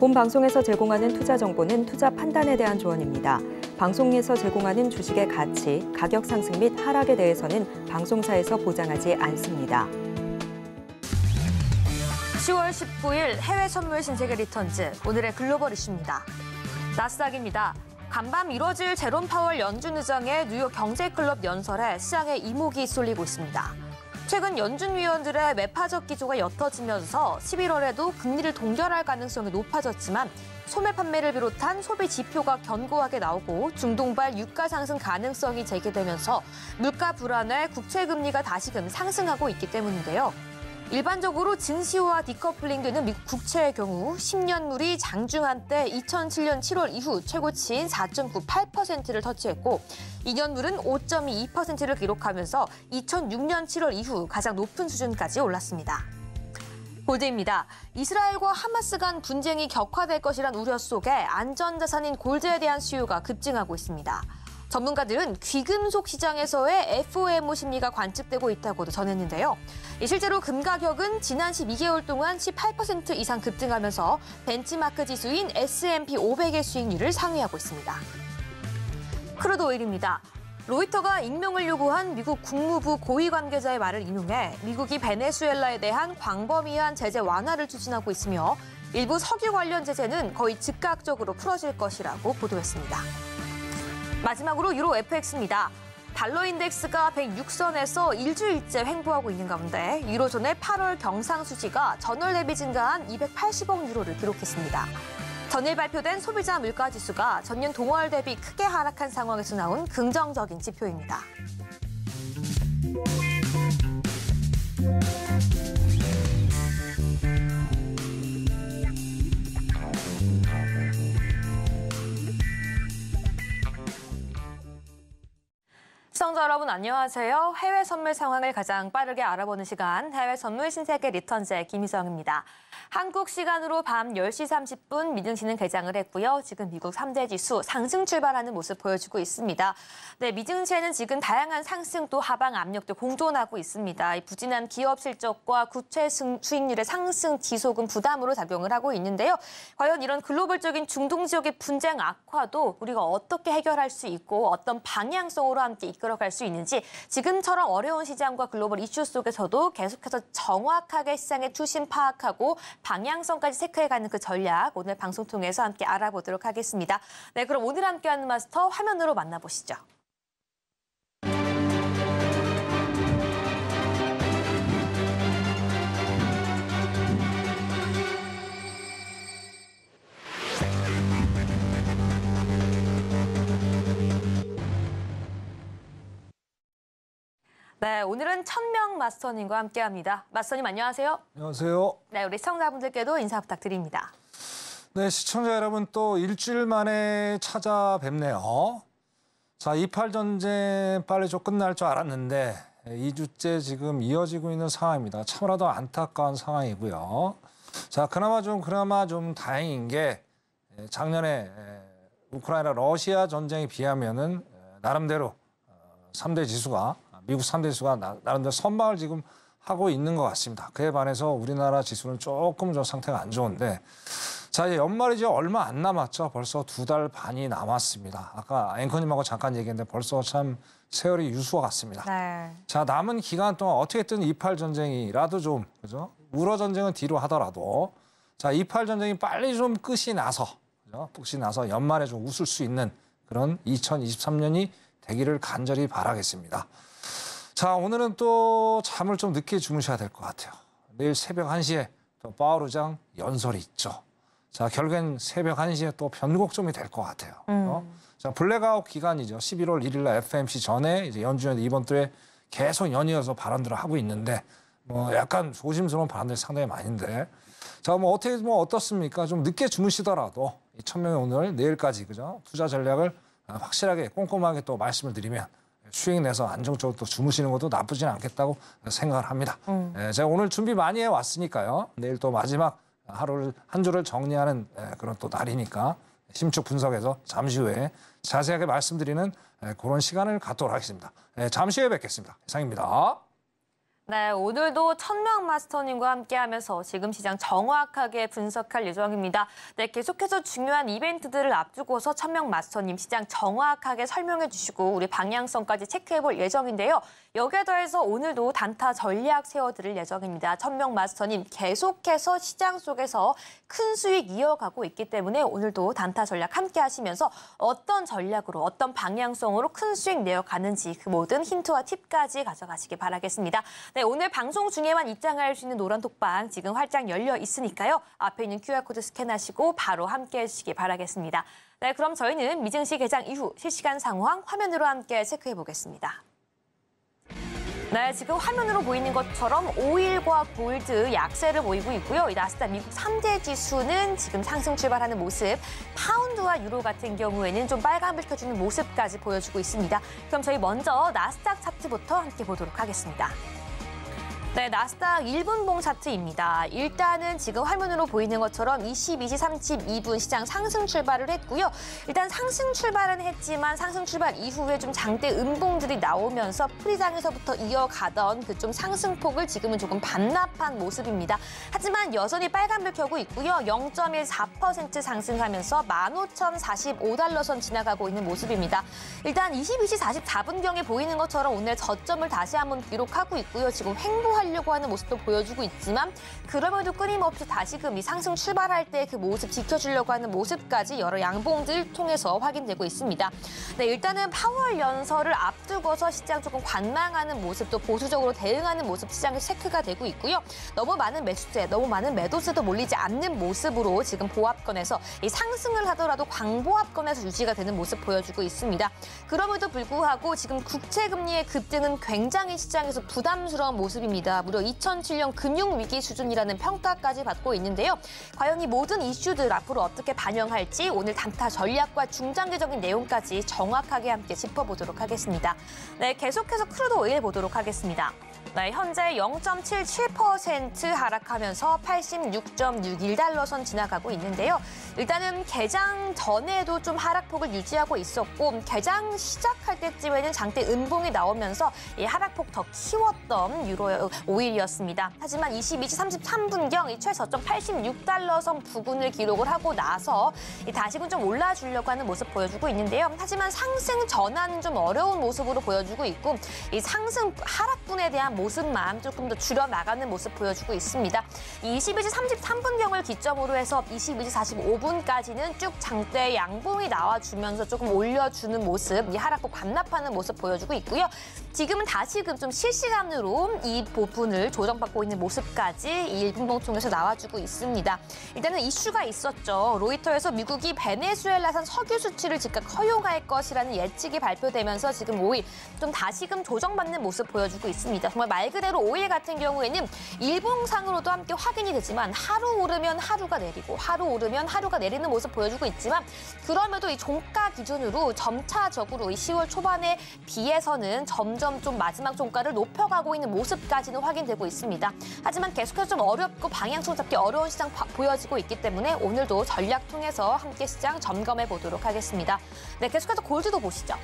본 방송에서 제공하는 투자 정보는 투자 판단에 대한 조언입니다. 방송에서 제공하는 주식의 가치, 가격 상승 및 하락에 대해서는 방송사에서 보장하지 않습니다. 10월 19일 해외 선물 신세계 리턴즈 오늘의 글로벌 이슈입니다. 나스닥입니다. 간밤 이뤄질 제롬 파월 연준 의장의 뉴욕 경제클럽 연설에 시장의 이목이 쏠리고 있습니다. 최근 연준 위원들의 매파적 기조가 옅어지면서 11월에도 금리를 동결할 가능성이 높아졌지만 소매 판매를 비롯한 소비 지표가 견고하게 나오고 중동발 유가 상승 가능성이 제기되면서 물가 불안에 국채 금리가 다시금 상승하고 있기 때문인데요. 일반적으로 증시와 디커플링되는 미 국채의 국 경우 10년물이 장중한 때 2007년 7월 이후 최고치인 4.98%를 터치했고 2년물은 5.2%를 기록하면서 2006년 7월 이후 가장 높은 수준까지 올랐습니다. 골드입니다. 이스라엘과 하마스 간 분쟁이 격화될 것이란 우려 속에 안전자산인 골드에 대한 수요가 급증하고 있습니다. 전문가들은 귀금속 시장에서의 FOMO 심리가 관측되고 있다고도 전했는데요. 실제로 금 가격은 지난 12개월 동안 18% 이상 급등하면서 벤치마크 지수인 S&P 500의 수익률을 상회하고 있습니다. 크루드 오일입니다. 로이터가 익명을 요구한 미국 국무부 고위 관계자의 말을 인용해 미국이 베네수엘라에 대한 광범위한 제재 완화를 추진하고 있으며 일부 석유 관련 제재는 거의 즉각적으로 풀어질 것이라고 보도했습니다. 마지막으로 유로 FX입니다. 달러 인덱스가 106선에서 일주일째 횡보하고 있는 가운데 유로존의 8월 경상수지가 전월 대비 증가한 280억 유로를 기록했습니다. 전일 발표된 소비자 물가 지수가 전년 동월 대비 크게 하락한 상황에서 나온 긍정적인 지표입니다. 시청자 여러분 안녕하세요. 해외 선물 상황을 가장 빠르게 알아보는 시간 해외 선물 신세계 리턴즈 의 김희성입니다. 한국 시간으로 밤 10시 30분 미증시는 개장을 했고요. 지금 미국 3대 지수 상승 출발하는 모습 보여주고 있습니다. 네, 미증시에는 지금 다양한 상승 또 하방 압력도 공존하고 있습니다. 부진한 기업 실적과 구체 수익률의 상승 지속은 부담으로 작용을 하고 있는데요. 과연 이런 글로벌적인 중동 지역의 분쟁 악화도 우리가 어떻게 해결할 수 있고 어떤 방향성으로 함께 이끌어갈 수 있는지 지금처럼 어려운 시장과 글로벌 이슈 속에서도 계속해서 정확하게 시장의 추심 파악하고 방향성까지 체크해가는 그 전략 오늘 방송 통해서 함께 알아보도록 하겠습니다. 네, 그럼 오늘 함께하는 마스터 화면으로 만나보시죠. 네, 오늘은 천명 마스터님과 함께합니다. 마스터님 안녕하세요. 안녕하세요. 네, 우리 시청자분들께도 인사 부탁드립니다. 네, 시청자 여러분 또 일주일 만에 찾아뵙네요. 자, 이팔 전쟁 빨리 좀 끝날 줄 알았는데 이주째 지금 이어지고 있는 상황입니다. 참으로도 안타까운 상황이고요. 자, 그나마 좀 그나마 좀 다행인 게 예, 작년에 예, 우크라이나 러시아 전쟁에 비하면은 예, 나름대로 어, 삼대 지수가 미국 3대수가 나, 나름대로 선방을 지금 하고 있는 것 같습니다. 그에 반해서 우리나라 지수는 조금 좀 상태가 안 좋은데 자 이제 연말 이제 얼마 안 남았죠. 벌써 두 달 반이 남았습니다. 아까 앵커님하고 잠깐 얘기했는데 벌써 참 세월이 유수와 같습니다. 네. 자 남은 기간 동안 어떻게든 이팔 전쟁이라도 좀 그죠? 우러 전쟁은 뒤로 하더라도 자 이팔 전쟁이 빨리 좀 끝이 나서 그죠? 끝이 나서 연말에 좀 웃을 수 있는 그런 2023년이 되기를 간절히 바라겠습니다. 자, 오늘은 또 잠을 좀 늦게 주무셔야 될 것 같아요. 내일 새벽 1시에 또바우르장 연설이 있죠. 자, 결국엔 새벽 1시에 또 변곡점이 될 것 같아요. 음. 어? 자, 블랙아웃 기간이죠. 11월 1일 날 FMC 전에 이제 연준에 이번 주에 계속 연이어서 발언들을 하고 있는데 뭐 약간 조심스러운 발언들이 상당히 많은데 자, 뭐 어떻게 뭐 어떻습니까? 좀 늦게 주무시더라도 이천명이 오늘 내일까지 그죠? 투자 전략을 확실하게 꼼꼼하게 또 말씀을 드리면 수익 내서 안정적으로 또 주무시는 것도 나쁘진 않겠다고 생각을 합니다. 음. 예, 제가 오늘 준비 많이 해왔으니까요. 내일 또 마지막 하루를 한 주를 정리하는 예, 그런 또 날이니까 심축 분석에서 잠시 후에 자세하게 말씀드리는 예, 그런 시간을 갖도록 하겠습니다. 잠시 후에 뵙겠습니다. 이상입니다. 네, 오늘도 천명 마스터님과 함께하면서 지금 시장 정확하게 분석할 예정입니다. 네, 계속해서 중요한 이벤트들을 앞두고서 천명 마스터님 시장 정확하게 설명해 주시고 우리 방향성까지 체크해 볼 예정인데요. 여기에 더해서 오늘도 단타 전략 세워드릴 예정입니다. 천명 마스터님 계속해서 시장 속에서 큰 수익 이어가고 있기 때문에 오늘도 단타 전략 함께 하시면서 어떤 전략으로 어떤 방향성으로 큰 수익 내어가는지 그 모든 힌트와 팁까지 가져가시기 바라겠습니다. 네, 네, 오늘 방송 중에만 입장할 수 있는 노란 톡방 지금 활짝 열려 있으니까요. 앞에 있는 QR코드 스캔하시고 바로 함께해 주시기 바라겠습니다. 네, 그럼 저희는 미증시 개장 이후 실시간 상황 화면으로 함께 체크해 보겠습니다. 네, 지금 화면으로 보이는 것처럼 오일과 골드 약세를 보이고 있고요. 이 나스닥 미국 3대 지수는 지금 상승 출발하는 모습, 파운드와 유로 같은 경우에는 좀 빨간불 켜주는 모습까지 보여주고 있습니다. 그럼 저희 먼저 나스닥 차트부터 함께 보도록 하겠습니다. 네, 나스닥 1분봉 차트입니다. 일단은 지금 화면으로 보이는 것처럼 2 2시3 2분 시장 상승 출발을 했고요. 일단 상승 출발은 했지만 상승 출발 이후에 좀 장대 음봉들이 나오면서 프리장에서부터 이어가던 그 좀 상승폭을 지금은 조금 반납한 모습입니다. 하지만 여전히 빨간불 켜고 있고요. 0.14% 상승하면서 15,045달러 선 지나가고 있는 모습입니다. 일단 22시 44분경에 보이는 것처럼 오늘 저점을 다시 한번 기록하고 있고요. 지금 횡보 하려고 하는 모습도 보여주고 있지만 그럼에도 끊임없이 다시금 이 그 상승 출발할 때 그 모습 지켜주려고 하는 모습까지 여러 양봉들 통해서 확인되고 있습니다. 네, 일단은 파월 연설을 앞두고서 시장 조금 관망하는 모습 도 보수적으로 대응하는 모습 시장에 체크가 되고 있고요. 너무 많은 매수세, 너무 많은 매도세도 몰리지 않는 모습으로 지금 보합권에서 이 상승을 하더라도 광보합권에서 유지가 되는 모습 보여주고 있습니다. 그럼에도 불구하고 지금 국채 금리의 급등은 굉장히 시장에서 부담스러운 모습입니다. 있습니다. 무려 2007년 금융위기 수준이라는 평가까지 받고 있는데요. 과연 이 모든 이슈들 앞으로 어떻게 반영할지 오늘 단타 전략과 중장기적인 내용까지 정확하게 함께 짚어보도록 하겠습니다. 네, 계속해서 크루드 오일 보도록 하겠습니다. 네, 현재 0.77% 하락하면서 86.61달러 선 지나가고 있는데요. 일단은 개장 전에도 좀 하락폭을 유지하고 있었고 개장 시작할 때쯤에는 장대 음봉이 나오면서 이 하락폭 더 키웠던 유로 오일이었습니다. 하지만 22시 33분경 이 최저점 86달러 선 부근을 기록을 하고 나서 다시금 좀 올라주려고 하는 모습 보여주고 있는데요. 하지만 상승 전환은 좀 어려운 모습으로 보여주고 있고 이 상승 하락분에 대한 다한 모습만 조금 더 줄여나가는 모습 보여주고 있습니다. 22시 33분경을 기점으로 해서 22시 45분까지는 쭉 장대 양봉이 나와주면서 조금 올려주는 모습, 이 하락폭 반납하는 모습 보여주고 있고요. 지금은 다시금 좀 실시간으로 이 부분을 조정받고 있는 모습까지 이일본동송에서 나와주고 있습니다. 일단은 이슈가 있었죠. 로이터에서 미국이 베네수엘라산 석유 수출을 즉각 허용할 것이라는 예측이 발표되면서 지금 오일 좀 다시금 조정받는 모습 보여주고 있습니다. 정말 말 그대로 오일 같은 경우에는 일봉상으로도 함께 확인이 되지만 하루 오르면 하루가 내리고 하루 오르면 하루가 내리는 모습 보여주고 있지만 그럼에도 이 종가 기준으로 점차적으로 이 10월 초반에 비해서는 점 점점 좀 마지막 종가를 높여가고 있는 모습까지는 확인되고 있습니다. 하지만 계속해서 좀 어렵고 방향성 잡기 어려운 시장 바, 보여지고 있기 때문에 오늘도 전략 통해서 함께 시장 점검해 보도록 하겠습니다. 네, 계속해서 골드도 보시죠.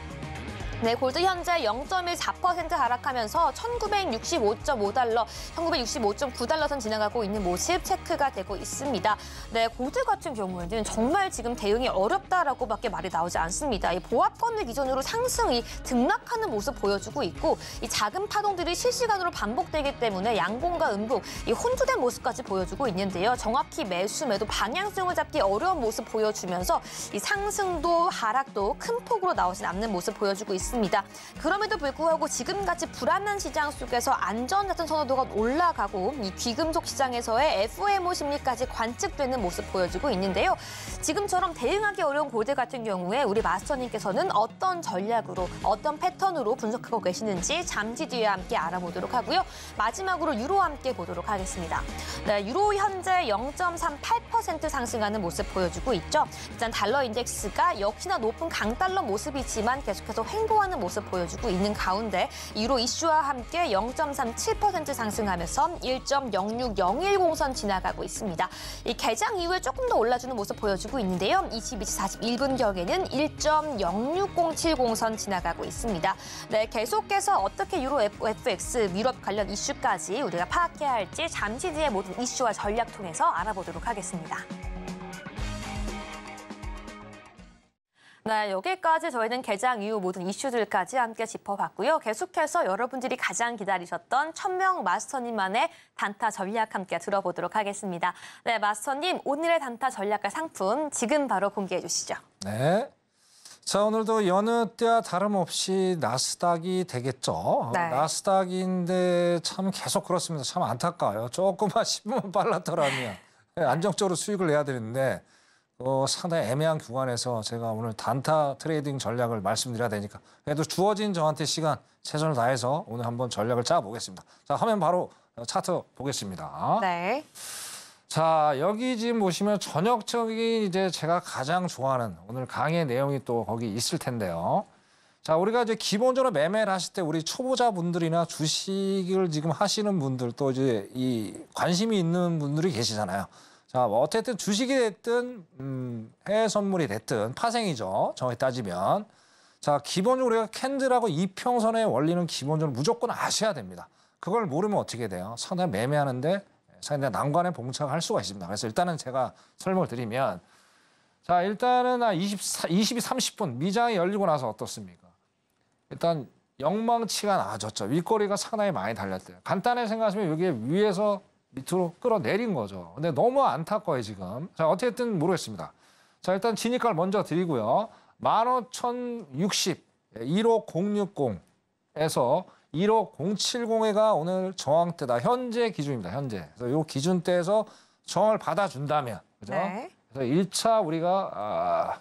네, 골드 현재 0.14% 하락하면서 1965.5달러, 1965.9달러 선 지나가고 있는 모습 체크가 되고 있습니다. 네, 골드 같은 경우에는 정말 지금 대응이 어렵다라고밖에 말이 나오지 않습니다. 이 보합권을 기준으로 상승이 등락하는 모습 보여주고 있고 이 작은 파동들이 실시간으로 반복되기 때문에 양봉과 음봉, 이 혼조된 모습까지 보여주고 있는데요. 정확히 매수 매도 방향성을 잡기 어려운 모습 보여주면서 이 상승도 하락도 큰 폭으로 나오진 않는 모습 보여주고 있습니다. 있습니다. 그럼에도 불구하고 지금같이 불안한 시장 속에서 안전 같은 선호도가 올라가고 이 귀금속 시장에서의 FOMO 심리까지 관측되는 모습 보여주고 있는데요. 지금처럼 대응하기 어려운 골드 같은 경우에 우리 마스터님께서는 어떤 전략으로 어떤 패턴으로 분석하고 계시는지 잠시 뒤에 함께 알아보도록 하고요. 마지막으로 유로와 함께 보도록 하겠습니다. 네, 유로 현재 0.38% 상승하는 모습 보여주고 있죠. 일단 달러 인덱스가 역시나 높은 강달러 모습이지만 계속해서 횡보 홍보하는 모습 보여주고 있는 가운데 유로 이슈와 함께 0.37% 상승하면서 1.0601 공선 지나가고 있습니다. 이 개장 이후에 조금 더 올라주는 모습 보여주고 있는데요. 22시 41분경에는 1.0607 공선 지나가고 있습니다. 네, 계속해서 어떻게 유로 FX 유럽 관련 이슈까지 우리가 파악해야 할지 잠시 뒤에 모든 이슈와 전략 통해서 알아보도록 하겠습니다. 네, 여기까지 저희는 개장 이후 모든 이슈들까지 함께 짚어봤고요. 계속해서 여러분들이 가장 기다리셨던 천명 마스터님만의 단타 전략 함께 들어보도록 하겠습니다. 네, 마스터님 오늘의 단타 전략과 상품 지금 바로 공개해 주시죠. 네. 자 오늘도 여느 때와 다름없이 나스닥이 되겠죠. 네. 나스닥인데 참 계속 그렇습니다. 참 안타까워요. 조금만 10분만 빨랐더라면 안정적으로 수익을 내야 되는데 어, 상당히 애매한 구간에서 제가 오늘 단타 트레이딩 전략을 말씀드려야 되니까 그래도 주어진 저한테 시간 최선을 다해서 오늘 한번 전략을 짜보겠습니다. 자, 화면 바로 어, 차트 보겠습니다. 네. 자, 여기 지금 보시면 전역적인 이제 제가 가장 좋아하는 오늘 강의 내용이 또 거기 있을 텐데요. 자, 우리가 이제 기본적으로 매매를 하실 때 우리 초보자분들이나 주식을 지금 하시는 분들 또 이제 이 관심이 있는 분들이 계시잖아요. 자, 뭐 어쨌든 주식이 됐든 음, 해외 선물이 됐든 파생이죠. 정확히 따지면. 자, 기본적으로 우리가 캔들하고 이평선의 원리는 기본적으로 무조건 아셔야 됩니다. 그걸 모르면 어떻게 돼요? 상당히 매매하는데 상당히 난관에 봉착할 수가 있습니다. 그래서 일단은 제가 설명을 드리면 자, 일단은 2 0 22, 30분 미장이 열리고 나서 어떻습니까? 일단 영망치가 나아졌죠. 윗꼬리가 상당히 많이 달렸대요. 간단히 생각하시면 여기 위에서 밑으로 끌어내린 거죠. 근데 너무 안타까워요, 지금. 자, 어쨌든 모르겠습니다. 자, 일단 진입가를 먼저 드리고요. 15,060, 15060에서 15070회가 오늘 저항대다. 현재 기준입니다, 현재. 그래서 이 기준대에서 저항을 받아준다면, 그죠? 네. 그래서 1차 우리가 아,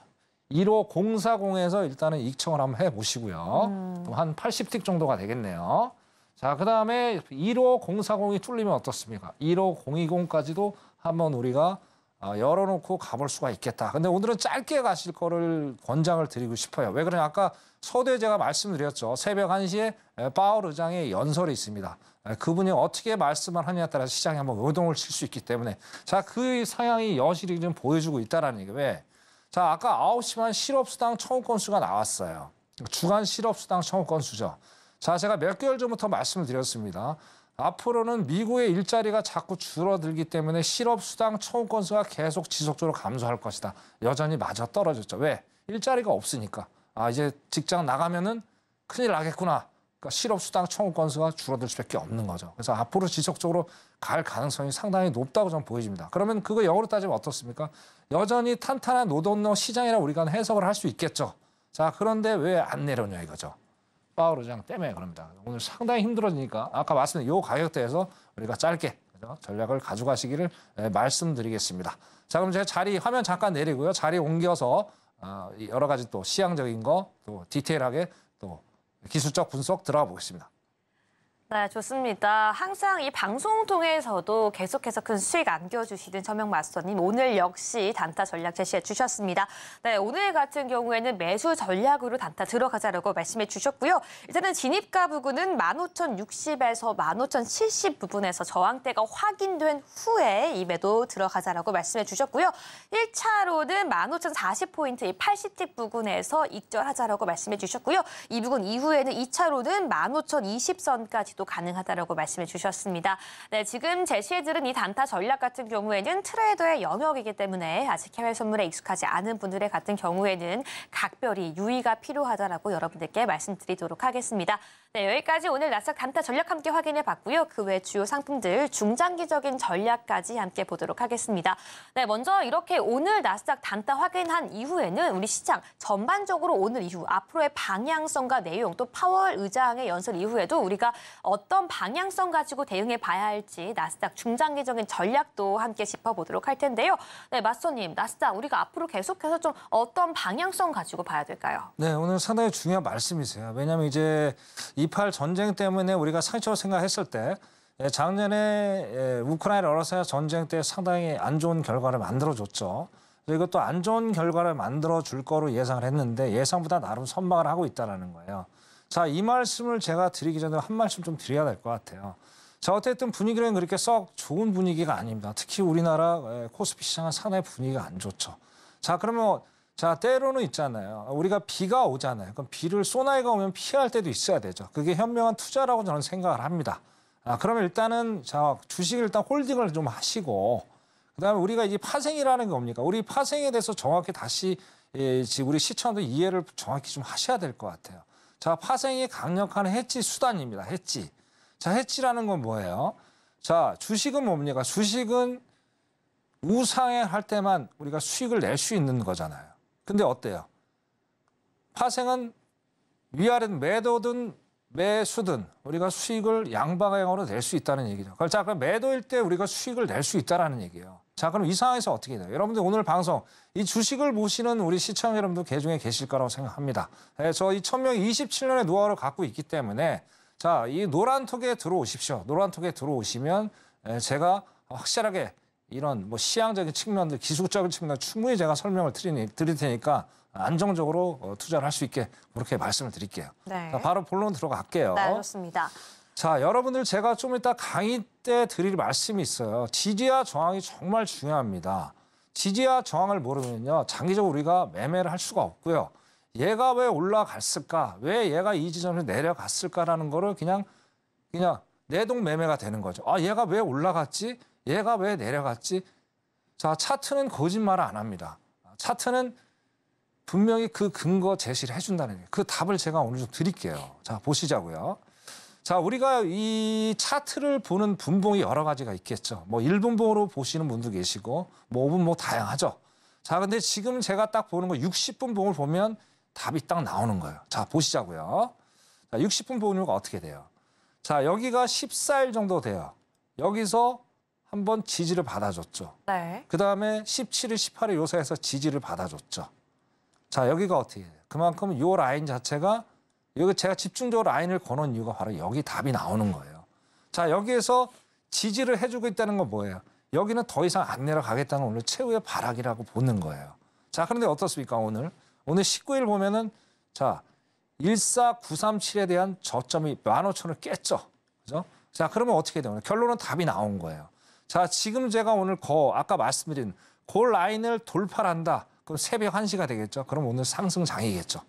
15040에서 일단은 익청을 한번 해보시고요. 음. 한 80틱 정도가 되겠네요. 자, 그 다음에 15040이 뚫리면 어떻습니까? 15020까지도 한번 우리가 아, 열어놓고 가볼 수가 있겠다. 근데 오늘은 짧게 가실 거를 권장을 드리고 싶어요. 왜 그러냐? 아까 서두에 제가 말씀드렸죠. 새벽 1시에 파월 의장의 연설이 있습니다. 그분이 어떻게 말씀을 하느냐에 따라 시장이 한번 의동을칠 수 있기 때문에 자, 그 상향이 여실히 좀 보여주고 있다라는 얘기. 왜? 자, 아까 9시 반 실업수당 청구 건수가 나왔어요. 주간 실업수당 청구 건수죠. 자, 제가 몇 개월 전부터 말씀을 드렸습니다. 앞으로는 미국의 일자리가 자꾸 줄어들기 때문에 실업수당 청구 건수가 계속 지속적으로 감소할 것이다. 여전히 맞아 떨어졌죠. 왜? 일자리가 없으니까. 아, 이제 직장 나가면은 큰일 나겠구나. 그러니까 실업수당 청구 건수가 줄어들 수밖에 없는 거죠. 그래서 앞으로 지속적으로 갈 가능성이 상당히 높다고 저는 보여집니다. 그러면 그거 영어로 따지면 어떻습니까? 여전히 탄탄한 노동력 시장이라 우리가 해석을 할 수 있겠죠. 자, 그런데 왜 안 내려오냐 이거죠. 파월 의장 때문에 그럽니다. 오늘 상당히 힘들어지니까 아까 말씀드린 요 가격대에서 우리가 짧게 전략을 가져가시기를 예, 말씀드리겠습니다. 자 그럼 제가 자리 화면 잠깐 내리고요. 자리 옮겨서 아, 여러 가지 또 시향적인 거 또 디테일하게 또 기술적 분석 들어가 보겠습니다. 네, 좋습니다. 항상 이 방송 통해서도 계속해서 큰 수익 안겨주시는 서명 마스터님 오늘 역시 단타 전략 제시해 주셨습니다. 네, 오늘 같은 경우에는 매수 전략으로 단타 들어가자라고 말씀해 주셨고요. 일단은 진입가 부근은 15,060에서 15,070 부분에서 저항대가 확인된 후에 이 매도 들어가자라고 말씀해 주셨고요. 1차로는 15,040포인트 이 80집 부근에서 익절하자라고 말씀해 주셨고요. 이부근 이후에는 2차로는 15,020선까지 조치도 가능하다라고 말씀해 주셨습니다. 네, 지금 제시해드린 이 단타 전략 같은 경우에는 트레이더의 영역이기 때문에 아직 해외 선물에 익숙하지 않은 분들의 같은 경우에는 각별히 유의가 필요하다라고 여러분들께 말씀드리도록 하겠습니다. 네, 여기까지 오늘 나스닥 단타 전략 함께 확인해 봤고요. 그 외 주요 상품들 중장기적인 전략까지 함께 보도록 하겠습니다. 네, 먼저 이렇게 오늘 나스닥 단타 확인한 이후에는 우리 시장 전반적으로 오늘 이후 앞으로의 방향성과 내용 또 파월 의장의 연설 이후에도 우리가 어떤 방향성 가지고 대응해 봐야 할지 나스닥 중장기적인 전략도 함께 짚어보도록 할 텐데요. 네, 마스터님, 나스닥 우리가 앞으로 계속해서 좀 어떤 방향성 가지고 봐야 될까요? 네, 오늘 상당히 중요한 말씀이세요. 왜냐하면 이제 이 팔 전쟁 때문에 우리가 상처로 생각했을 때 예, 작년에 예, 우크라이나 러시아 전쟁 때 상당히 안 좋은 결과를 만들어줬죠. 이것도 안 좋은 결과를 만들어줄 거로 예상을 했는데 예상보다 나름 선방을 하고 있다는 거예요. 자, 이 말씀을 제가 드리기 전에 한 말씀 좀 드려야 될 것 같아요. 자, 어쨌든 분위기는 그렇게 썩 좋은 분위기가 아닙니다. 특히 우리나라 예, 코스피 시장은 산의 분위기가 안 좋죠. 자, 그러면 자, 때로는 있잖아요. 우리가 비가 오잖아요. 그럼 비를 소나이가 오면 피할 때도 있어야 되죠. 그게 현명한 투자라고 저는 생각을 합니다. 아, 그러면 일단은 자, 주식 일단 홀딩을 좀 하시고 그다음에 우리가 이 파생이라는 게 뭡니까? 우리 파생에 대해서 정확히 다시 예, 우리 시청자 이해를 정확히 좀 하셔야 될 것 같아요. 자, 파생이 강력한 해치 수단입니다. 해치. 자, 해치라는 건 뭐예요? 자, 주식은 뭡니까? 주식은 우상행할 때만 우리가 수익을 낼 수 있는 거잖아요. 근데 어때요? 파생은 위아래든 매도든 매수든 우리가 수익을 양방향으로 낼 수 있다는 얘기죠. 자, 그럼 매도일 때 우리가 수익을 낼 수 있다는 얘기예요. 자 그럼 이 상황에서 어떻게 돼요? 여러분들 오늘 방송 이 주식을 보시는 우리 시청자 여러분도 개중에 계실 거라고 생각합니다. 네, 저이 천명 27년의 노하우를 갖고 있기 때문에 자이 노란 톡에 들어오십시오. 노란 톡에 들어오시면 네, 제가 확실하게 이런 뭐 시향적인 측면들, 기술적인 측면 충분히 제가 설명을 드리니, 드릴 테니까 안정적으로 어, 투자를 할 수 있게 그렇게 말씀을 드릴게요. 네. 자, 바로 본론 들어갈게요. 네, 좋습니다. 자, 여러분들 제가 좀 이따 강의 때 드릴 말씀이 있어요. 지지와 저항이 정말 중요합니다. 지지와 저항을 모르면요. 장기적으로 우리가 매매를 할 수가 없고요. 얘가 왜 올라갔을까? 왜 얘가 이지점에 내려갔을까라는 거를 그냥 그냥 내동 매매가 되는 거죠. 아, 얘가 왜 올라갔지? 얘가 왜 내려갔지? 자, 차트는 거짓말을 안 합니다. 차트는 분명히 그 근거 제시를 해준다는 얘기. 그 답을 제가 오늘 좀 드릴게요. 자, 보시자고요. 자, 우리가 이 차트를 보는 분봉이 여러 가지가 있겠죠. 뭐 1분봉으로 보시는 분도 계시고 뭐5분뭐 다양하죠. 자, 근데 지금 제가 딱 보는 거 60분봉을 보면 답이 딱 나오는 거예요. 자, 보시자고요. 자, 60분봉 이로가 어떻게 돼요? 자, 여기가 14일 정도 돼요. 여기서 한번 지지를 받아줬죠. 네. 그다음에 17일, 18일 요사에서 지지를 받아줬죠. 자, 여기가 어떻게 돼요? 그만큼 요 라인 자체가 여기 제가 집중적으로 라인을 거는 이유가 바로 여기 답이 나오는 거예요. 자, 여기에서 지지를 해주고 있다는 건 뭐예요? 여기는 더 이상 안 내려가겠다는 오늘 최후의 발악이라고 보는 거예요. 자, 그런데 어떻습니까, 오늘? 오늘 19일 보면은 자, 14937에 대한 저점이 15,000을 깼죠. 그죠? 자, 그러면 어떻게 되나요? 결론은 답이 나온 거예요. 자, 지금 제가 오늘 거, 아까 말씀드린 골 라인을 돌파한다. 그럼 새벽 1시가 되겠죠. 그럼 오늘 상승장이겠죠.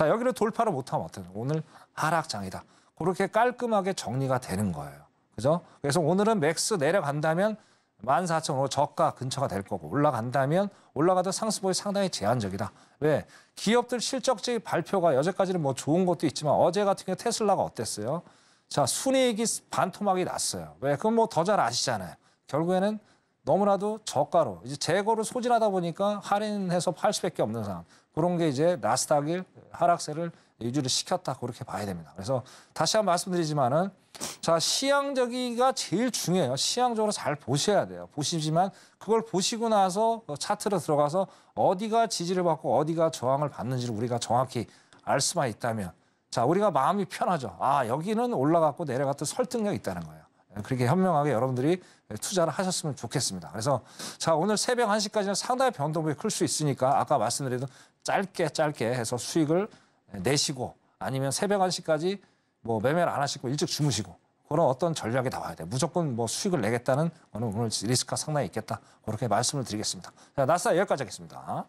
자, 여기를 돌파를 못하면 어떻게 오늘 하락장이다. 그렇게 깔끔하게 정리가 되는 거예요. 그죠? 그래서 오늘은 맥스 내려간다면 14,000으로 저가 근처가 될 거고 올라간다면 올라가도 상승폭이 상당히 제한적이다. 왜? 기업들 실적지 발표가 여태까지는뭐 좋은 것도 있지만 어제 같은 경우 테슬라가 어땠어요? 자, 순이익이 반토막이 났어요. 왜? 그건 뭐 더 잘 아시잖아요. 결국에는 너무나도 저가로 이제 재고를 소진하다 보니까 할인해서 팔 수밖에 없는 상황. 그런 게 이제 나스닥이 하락세를 유지를 시켰다 그렇게 봐야 됩니다. 그래서 다시 한 번 말씀드리지만은 자 시향적이가 제일 중요해요. 시향적으로 잘 보셔야 돼요. 보시지만 그걸 보시고 나서 그 차트로 들어가서 어디가 지지를 받고 어디가 저항을 받는지를 우리가 정확히 알 수만 있다면 자 우리가 마음이 편하죠. 아 여기는 올라갔고 내려갔던 설득력이 있다는 거예요. 그렇게 현명하게 여러분들이 투자를 하셨으면 좋겠습니다. 그래서 자 오늘 새벽 1시까지는 상당히 변동이클 수 있으니까 아까 말씀드린 짧게 짧게 해서 수익을 내시고 아니면 새벽 1시까지 뭐 매매를 안 하시고 일찍 주무시고 그런 어떤 전략이 나와야 돼. 무조건 뭐 수익을 내겠다는 거는 오늘 리스크가 상당히 있겠다. 그렇게 말씀을 드리겠습니다. 자, 나스 여기까지 하겠습니다.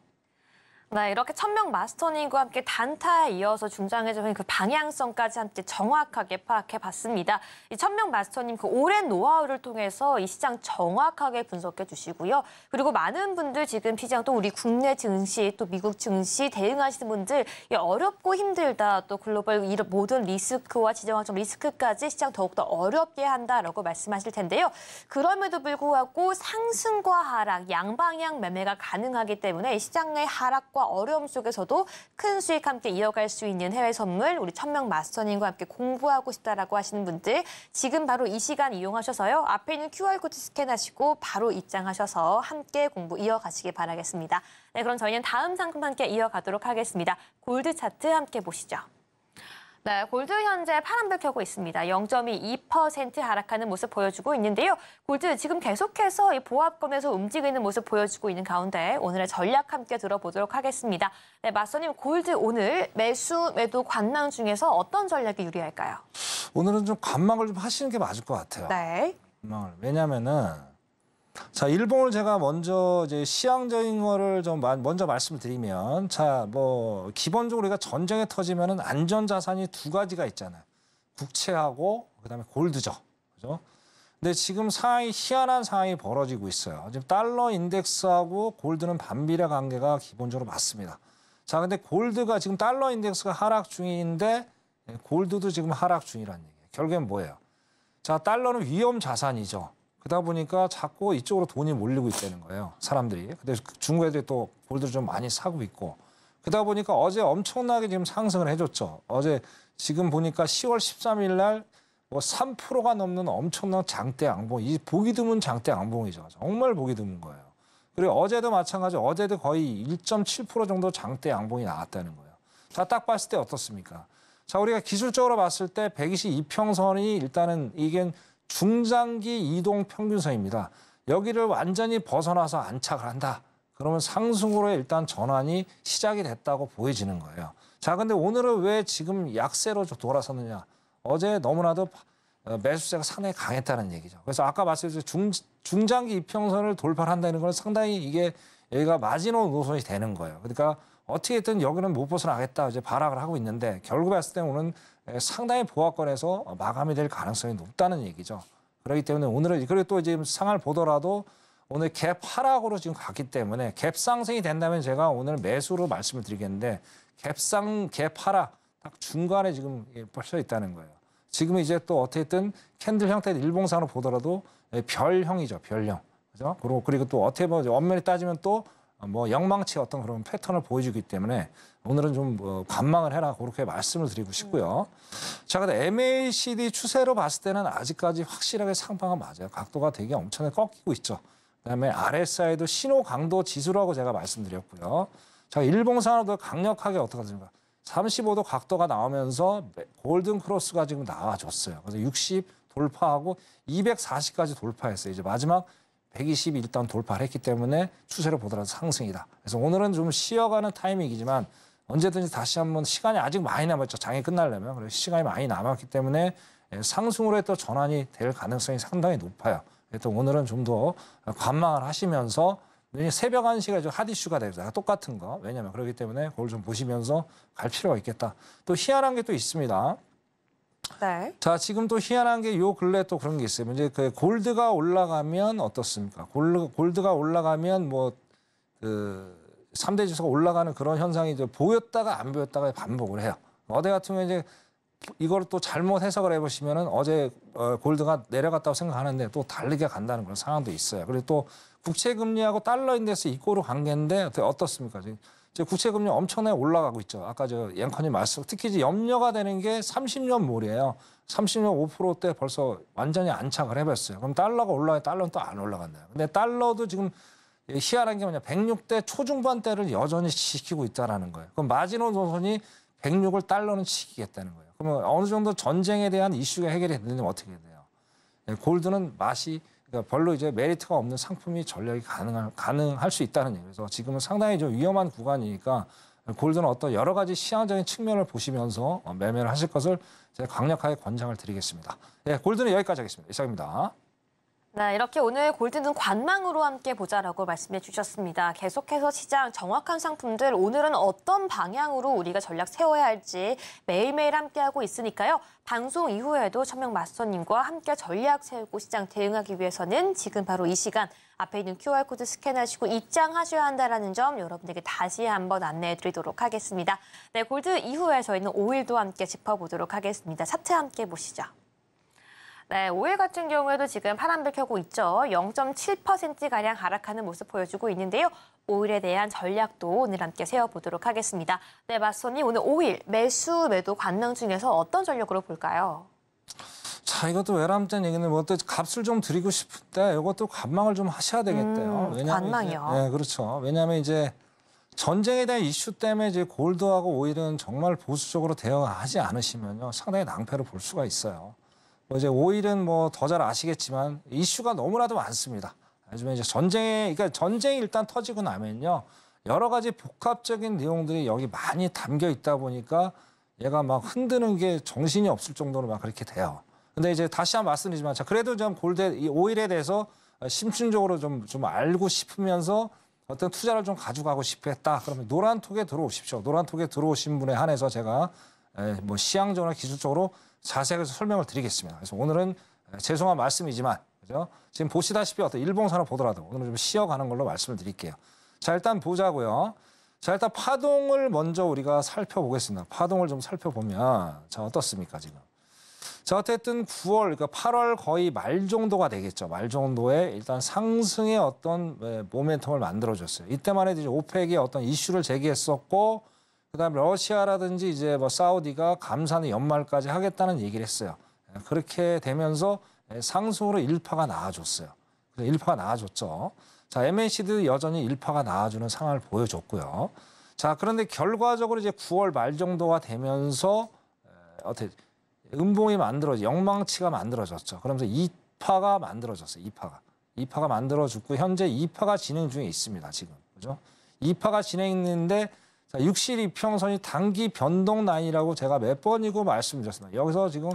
네, 이렇게 천명 마스터님과 함께 단타에 이어서 중장해적인 그 방향성까지 함께 정확하게 파악해봤습니다. 이 천명 마스터님 그 오랜 노하우를 통해서 이 시장 정확하게 분석해 주시고요. 그리고 많은 분들 지금 시장 또 우리 국내 증시 또 미국 증시 대응하시는 분들 어렵고 힘들다 또 글로벌 모든 리스크와 지정학적 리스크까지 시장 더욱더 어렵게 한다라고 말씀하실 텐데요. 그럼에도 불구하고 상승과 하락 양방향 매매가 가능하기 때문에 시장의 하락과 시간과 어려움 속에서도 큰 수익 함께 이어갈 수 있는 해외 선물 우리 천명 마스터님과 함께 공부하고 싶다라고 하시는 분들 지금 바로 이 시간 이용하셔서요. 앞에 있는 QR코드 스캔하시고 바로 입장하셔서 함께 공부 이어가시길 바라겠습니다. 네, 그럼 저희는 다음 상품 함께 이어가도록 하겠습니다. 골드 차트 함께 보시죠. 네, 골드 현재 파란불 켜고 있습니다. 0.22% 하락하는 모습 보여주고 있는데요. 골드 지금 계속해서 이 보합권에서 움직이는 모습 보여주고 있는 가운데 오늘의 전략 함께 들어보도록 하겠습니다. 네, 마선님 골드 오늘 매수 매도 관망 중에서 어떤 전략이 유리할까요? 오늘은 좀 관망을 좀 하시는 게 맞을 것 같아요. 네. 관망을. 왜냐면은 자, 일본을 제가 먼저 이제 시향적인 거를 좀 먼저 말씀을 드리면 자, 뭐 기본적으로 우리가 전쟁에 터지면은 안전 자산이 두 가지가 있잖아요. 국채하고 그다음에 골드죠. 그죠? 근데 지금 상황이 희한한 상황이 벌어지고 있어요. 지금 달러 인덱스하고 골드는 반비례 관계가 기본적으로 맞습니다. 자, 근데 골드가 지금 달러 인덱스가 하락 중인데 골드도 지금 하락 중이라는 얘기예요. 결국엔 뭐예요? 자, 달러는 위험 자산이죠. 그러다 보니까 자꾸 이쪽으로 돈이 몰리고 있다는 거예요. 사람들이. 근데 그 중국 애들이 또 골드를 좀 많이 사고 있고. 그러다 보니까 어제 엄청나게 지금 상승을 해줬죠. 어제 지금 보니까 10월 13일 날뭐 3%가 넘는 엄청난 장대 양봉. 이 보기 드문 장대 양봉이죠. 정말 보기 드문 거예요. 그리고 어제도 마찬가지. 어제도 거의 1.7% 정도 장대 양봉이 나왔다는 거예요. 자, 딱 봤을 때 어떻습니까? 자, 우리가 기술적으로 봤을 때 122평선이 일단은 이게 중장기 이동 평균선입니다. 여기를 완전히 벗어나서 안착을 한다. 그러면 상승으로 일단 전환이 시작이 됐다고 보여지는 거예요. 자, 근데 오늘은 왜 지금 약세로 돌아섰느냐? 어제 너무나도 어, 매수세가 상당히 강했다는 얘기죠. 그래서 아까 말씀드린 중, 중장기 이평선을 돌파한다는 건 상당히 이게 여기가 마지노 노선이 되는 거예요. 그러니까 어떻게든 여기는 못 벗어나겠다 이제 발악을 하고 있는데 결국 에 봤을 때 오는 예, 상당히 보합권에서 마감이 될 가능성이 높다는 얘기죠. 그렇기 때문에 오늘은 그리고 또 지금 상을 보더라도 오늘 갭 하락으로 지금 갔기 때문에 갭 상승이 된다면 제가 오늘 매수로 말씀을 드리겠는데 갭상 갭 하락 딱 중간에 지금 벌써 예, 있다는 거예요. 지금 이제 또 어떻게든 캔들 형태 일봉상으로 보더라도 예, 별형이죠 별형 그죠? 그리고 그리고 또 어떻게 보면 원면이 따지면 또 어, 뭐 영망치 어떤 그런 패턴을 보여주기 때문에 오늘은 좀뭐 어, 관망을 해라 그렇게 말씀을 드리고 싶고요. 자, 근데 MACD 추세로 봤을 때는 아직까지 확실하게 상방은 맞아요. 각도가 되게 엄청나게 꺾이고 있죠. 그다음에 RSI도 신호 강도 지수라고 제가 말씀드렸고요. 자, 일봉상으로도 강력하게 어떻게 됩니까? 35도 각도가 나오면서 골든 크로스가 지금 나와줬어요. 그래서 60 돌파하고 240까지 돌파했어요. 이제 마지막 121단 돌파를 했기 때문에 추세를 보더라도 상승이다. 그래서 오늘은 좀 쉬어가는 타이밍이지만 언제든지 다시 한번 시간이 아직 많이 남았죠. 장이 끝나려면 그래서 시간이 많이 남았기 때문에 상승으로 해도 전환이 될 가능성이 상당히 높아요. 그래서 오늘은 좀 더 관망을 하시면서 새벽 1시가 좀 핫이슈가 됩니다. 똑같은 거. 왜냐면 그렇기 때문에 그걸 좀 보시면서 갈 필요가 있겠다. 또 희한한 게 또 있습니다. 네. 자, 지금 또 희한한 게 요 근래 또 그런 게 있어요. 이제 그 골드가 올라가면 어떻습니까? 골드, 골드가 올라가면 뭐그 3대 지수가 올라가는 그런 현상이 이제 보였다가 안 보였다가 반복을 해요. 어제 같은 경우에 이제 이걸 또 잘못 해석을 해보시면은 어제 어, 골드가 내려갔다고 생각하는데 또 다르게 간다는 그런 상황도 있어요. 그리고 또 국채 금리하고 달러 인데서 이꼬로 관계인데 어떻습니까? 지금 이제 국채금리 엄청나게 올라가고 있죠. 아까 저 앵커님 말씀, 특히 이제 염려가 되는 게 30년 몰이에요. 30년 5 때 벌써 완전히 안착을 해봤어요. 그럼 달러가 올라가 달러는 또 안올라간나요 근데 달러도 지금 희한한 게 뭐냐. 106대 초중반대를 여전히 지키고 있다라는 거예요. 그럼 마지노 노선이 106을 달러는 지키겠다는 거예요. 그러면 어느 정도 전쟁에 대한 이슈가 해결이 됐는지 어떻게 돼요? 예, 골드는 맛이 그러니까 별로 이제 메리트가 없는 상품이 전략이 가능할, 가능할 수 있다는 얘기 그래서 지금은 상당히 좀 위험한 구간이니까 골드는 어떤 여러 가지 시장적인 측면을 보시면서 매매를 하실 것을 제가 강력하게 권장을 드리겠습니다. 예, 골드는 여기까지 하겠습니다. 이상입니다. 네, 이렇게 오늘 골드는 관망으로 함께 보자라고 말씀해 주셨습니다. 계속해서 시장 정확한 상품들 오늘은 어떤 방향으로 우리가 전략 세워야 할지 매일매일 함께하고 있으니까요. 방송 이후에도 천명 마스터님과 함께 전략 세우고 시장 대응하기 위해서는 지금 바로 이 시간 앞에 있는 QR코드 스캔하시고 입장하셔야 한다는 점 여러분에게 다시 한번 안내해 드리도록 하겠습니다. 네, 골드 이후에 저희는 오일도 함께 짚어보도록 하겠습니다. 차트 함께 보시죠. 네, 오일 같은 경우에도 지금 파란불 켜고 있죠. 0.7%가량 하락하는 모습 보여주고 있는데요. 오일에 대한 전략도 오늘 함께 세워보도록 하겠습니다. 네, 마스터님 오늘 오일 매수 매도 관능 중에서 어떤 전략으로 볼까요? 자, 이것도 외람된 얘기는 뭐또 값을 좀 드리고 싶은데 이것도 관망을 좀 하셔야 되겠대요. 음, 관망이요? 이제, 네, 그렇죠. 왜냐하면 이제 전쟁에 대한 이슈 때문에 이제 골드하고 오일은 정말 보수적으로 대응하지 않으시면요. 상당히 낭패를 볼 수가 있어요. 뭐 이제 오일은 뭐 더 잘 아시겠지만 이슈가 너무나도 많습니다. 요즘에 이제 전쟁에 그러니까 전쟁이 일단 터지고 나면요 여러 가지 복합적인 내용들이 여기 많이 담겨 있다 보니까 얘가 막 흔드는 게 정신이 없을 정도로 막 그렇게 돼요. 근데 이제 다시 한번 말씀드리지만 자 그래도 좀 골대 이 오일에 대해서 심층적으로 좀 좀 알고 싶으면서 어떤 투자를 좀 가져가고 싶었다. 그러면 노란톡에 들어오십시오. 노란톡에 들어오신 분에 한해서 제가 뭐 시향적으로 기술적으로 자세하게 설명을 드리겠습니다. 그래서 오늘은 아, 죄송한 말씀이지만 그죠? 지금 보시다시피 어떤 일봉 산업 보더라도 오늘 좀 쉬어가는 걸로 말씀을 드릴게요. 자 일단 보자고요. 자 일단 파동을 먼저 우리가 살펴보겠습니다. 파동을 좀 살펴보면 자 어떻습니까 지금? 자 어쨌든 9월 그러니까 8월 거의 말 정도가 되겠죠. 말 정도에 일단 상승의 어떤 예, 모멘텀을 만들어줬어요. 이때만 해도 이제 오펙이 어떤 이슈를 제기했었고 그다음에 러시아라든지 이제 뭐 사우디가 감산의 연말까지 하겠다는 얘기를 했어요. 예, 그렇게 되면서 예, 상승으로 1파가나아졌어요 그래서 1파가 나아졌죠 자, MNC도 여전히 1파가 나아주는 상황을 보여줬고요. 자, 그런데 결과적으로 이제 9월 말 정도가 되면서 예, 어떻게 음봉이 만들어져 영망치가 만들어졌죠. 그러면서 2파가 만들어졌어요. 2파가. 2파가 만들어졌고 현재 2파가 진행 중에 있습니다. 지금. 그죠? 2파가 진행 했는데 자, 6 2평선이 단기 변동 라인이라고 제가 몇 번이고 말씀드렸습니다. 여기서 지금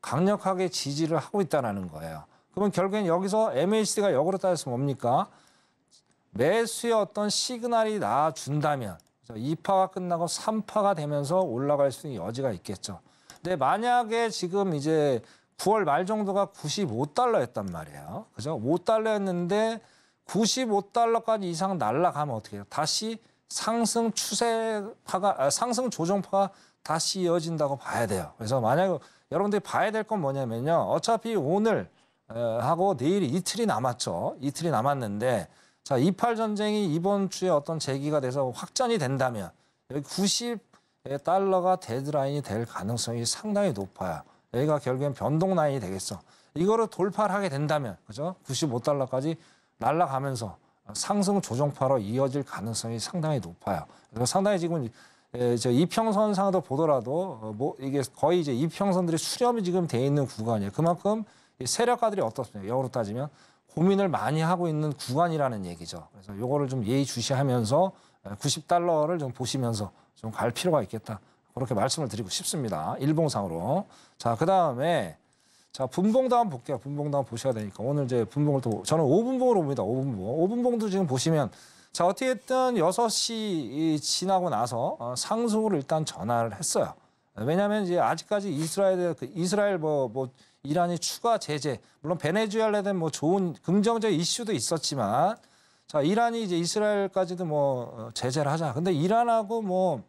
강력하게 지지를 하고 있다는 거예요. 그러면 결국엔 여기서 m h d 가 역으로 따졌으면 뭡니까? 매수의 어떤 시그널이 나준다면 2파가 끝나고 3파가 되면서 올라갈 수 있는 여지가 있겠죠. 근데 만약에 지금 이제 9월 말 정도가 95달러였단 말이에요. 그죠? 5달러였는데 95달러까지 이상 날라가면 어떻게 해요? 다시 상승 추세파가 아, 상승 조정파가 다시 이어진다고 봐야 돼요. 그래서 만약에 여러분들이 봐야 될 건 뭐냐면요. 어차피 오늘 하고 내일이 틀이 남았죠. 이틀이 남았는데 자, 28 전쟁이 이번 주에 어떤 제기가 돼서 확전이 된다면 여기 90달러가 데드라인이 될 가능성이 상당히 높아요. 여기가 결국엔 변동 라인이 되겠어. 이거를 돌파를 하게 된다면 그죠? 95달러까지 날라가면서 상승 조정파로 이어질 가능성이 상당히 높아요. 그래서 상당히 지금 이제 예, 이평선 상도 보더라도 어, 뭐 이게 거의 이제 이평선들이 수렴이 지금 돼 있는 구간이에요. 그만큼 세력가들이 어떻습니까? 영어로 따지면 고민을 많이 하고 있는 구간이라는 얘기죠. 그래서 요거를 좀 예의주시하면서 90달러를 어, 좀 보시면서 좀 갈 필요가 있겠다. 그렇게 말씀을 드리고 싶습니다. 일봉상으로. 자, 그다음에 자, 분봉도 한번 볼게요. 분봉도 한번 보셔야 되니까. 오늘 이제 분봉을 또, 저는 5분봉으로 봅니다. 5분봉. 5분봉도 지금 보시면, 자, 어떻게 됐든 6시 지나고 나서 어, 상승으로 일단 전환을 했어요. 왜냐하면 이제 아직까지 이스라엘, 그 이스라엘 뭐, 뭐, 이란이 추가 제재, 물론 베네수엘에 대한 뭐 좋은 긍정적 이슈도 있었지만, 자, 이란이 이제 이스라엘까지도 뭐 어, 제재를 하자. 근데 이란하고 뭐,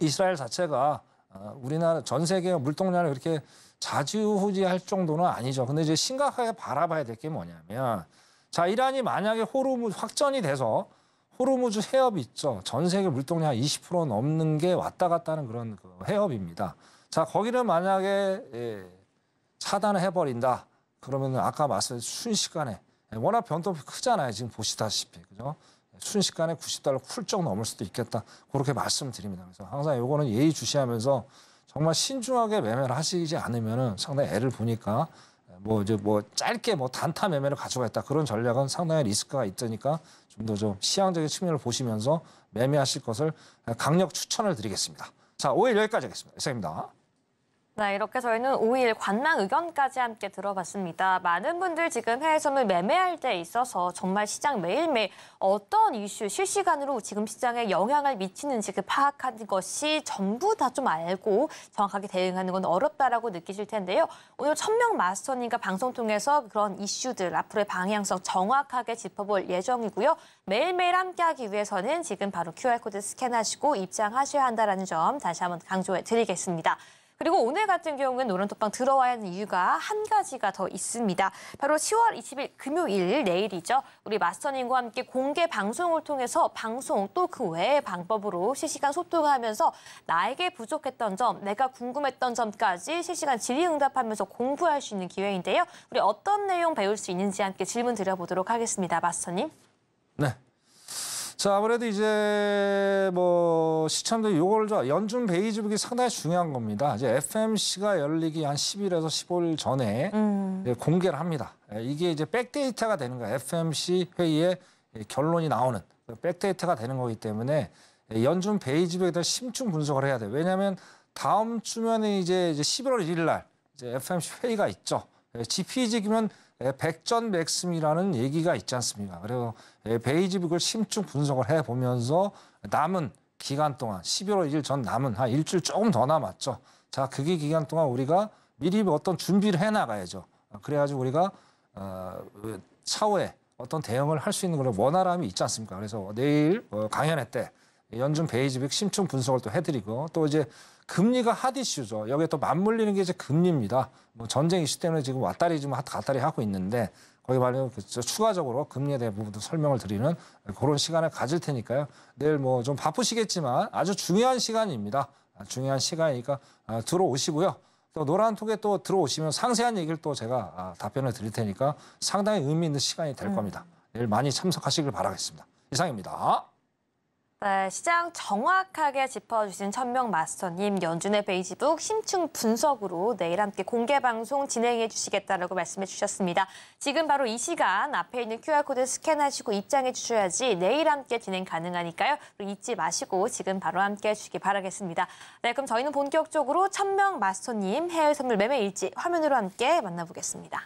이스라엘 자체가 어, 우리나라 전 세계 물동량을 그렇게 자지우지할 정도는 아니죠. 근데 이제 심각하게 바라봐야 될 게 뭐냐면 자 이란이 만약에 호르무즈 확전이 돼서 호르무즈 해협 있죠. 전 세계 물동량 한20% 넘는 게 왔다 갔다 하는 그런 그 해협입니다. 자 거기를 만약에 예, 차단을 해버린다. 그러면 아까 말씀 순식간에 예, 워낙 변동이 크잖아요. 지금 보시다시피 그죠? 예, 순식간에 90달러 훌쩍 넘을 수도 있겠다. 그렇게 말씀드립니다. 그래서 항상 요거는 예의 주시하면서 정말 신중하게 매매를 하시지 않으면은 상당히 애를 보니까 뭐 이제 뭐 짧게 뭐 단타 매매를 가져가겠다 그런 전략은 상당히 리스크가 있으니까 좀 더 좀 시향적인 측면을 보시면서 매매하실 것을 강력 추천을 드리겠습니다. 자, 오일 여기까지 하겠습니다. 이상입니다. 네, 이렇게 저희는 5일 관망 의견까지 함께 들어봤습니다. 많은 분들 지금 해외선물 매매할 때 있어서 정말 시장 매일매일 어떤 이슈 실시간으로 지금 시장에 영향을 미치는지 그 파악하는 것이 전부 다 좀 알고 정확하게 대응하는 건 어렵다라고 느끼실 텐데요. 오늘 천명 마스터님과 방송 통해서 그런 이슈들 앞으로의 방향성 정확하게 짚어볼 예정이고요. 매일매일 함께하기 위해서는 지금 바로 QR코드 스캔하시고 입장하셔야 한다는점 다시 한번 강조해 드리겠습니다. 그리고 오늘 같은 경우는 노란톡방 들어와야 하는 이유가 한 가지가 더 있습니다. 바로 10월 20일 금요일 내일이죠. 우리 마스터님과 함께 공개 방송을 통해서 방송 또 그 외의 방법으로 실시간 소통하면서 나에게 부족했던 점, 내가 궁금했던 점까지 실시간 질의응답하면서 공부할 수 있는 기회인데요. 우리 어떤 내용 배울 수 있는지 함께 질문 드려보도록 하겠습니다. 마스터님. 네, 자, 아무래도 이제 뭐 시청자들 요걸 저 연중 베이지북이 상당히 중요한 겁니다. 이제 FMC가 열리기 한 10일에서 15일 전에 음. 공개를 합니다. 예, 이게 이제 백데이터가 되는 거예요. FMC 회의에 결론이 나오는 백데이터가 되는 거기 때문에 예, 연중 베이지북에 대한 심층 분석을 해야 돼요. 왜냐하면 다음 주면 이제, 이제 11월 1일 날 이제 FMC 회의가 있죠. GPG기면 예, 예, 백전백승이라는 얘기가 있지 않습니까? 그래서 예, 베이지북을 심층 분석을 해보면서 남은 기간 동안 1 1월 1일 전 남은 한 일주일 조금 더 남았죠. 자, 그게 기간 동안 우리가 미리 뭐 어떤 준비를 해나가야죠. 어, 그래가지고 우리가 어, 그 차후에 어떤 대응을 할 수 있는 그런 원활함이 있지 않습니까? 그래서 내일 어, 강연회 때 연준 베이지백 심층 분석을 또 해드리고 또 이제 금리가 핫 이슈죠. 여기에 또 맞물리는 게 이제 금리입니다. 뭐 전쟁 이슈 때문에 지금 왔다리 지금 갔다리 하고 있는데 거기 말로 그 추가적으로 금리에 대한 부분도 설명을 드리는 그런 시간을 가질 테니까요. 내일 뭐 좀 바쁘시겠지만 아주 중요한 시간입니다. 중요한 시간이니까 아, 들어오시고요. 또 노란 톡에 또 들어오시면 상세한 얘기를 또 제가 아, 답변을 드릴 테니까 상당히 의미 있는 시간이 될 음. 겁니다. 내일 많이 참석하시길 바라겠습니다. 이상입니다. 네, 시장 정확하게 짚어주신 천명 마스터님, 연준의 베이지북 심층 분석으로 내일 함께 공개 방송 진행해 주시겠다라고 말씀해 주셨습니다. 지금 바로 이 시간 앞에 있는 QR코드 스캔하시고 입장해 주셔야지 내일 함께 진행 가능하니까요. 잊지 마시고 지금 바로 함께 해주시기 바라겠습니다. 네, 그럼 저희는 본격적으로 천명 마스터님 해외 선물 매매 일지 화면으로 함께 만나보겠습니다.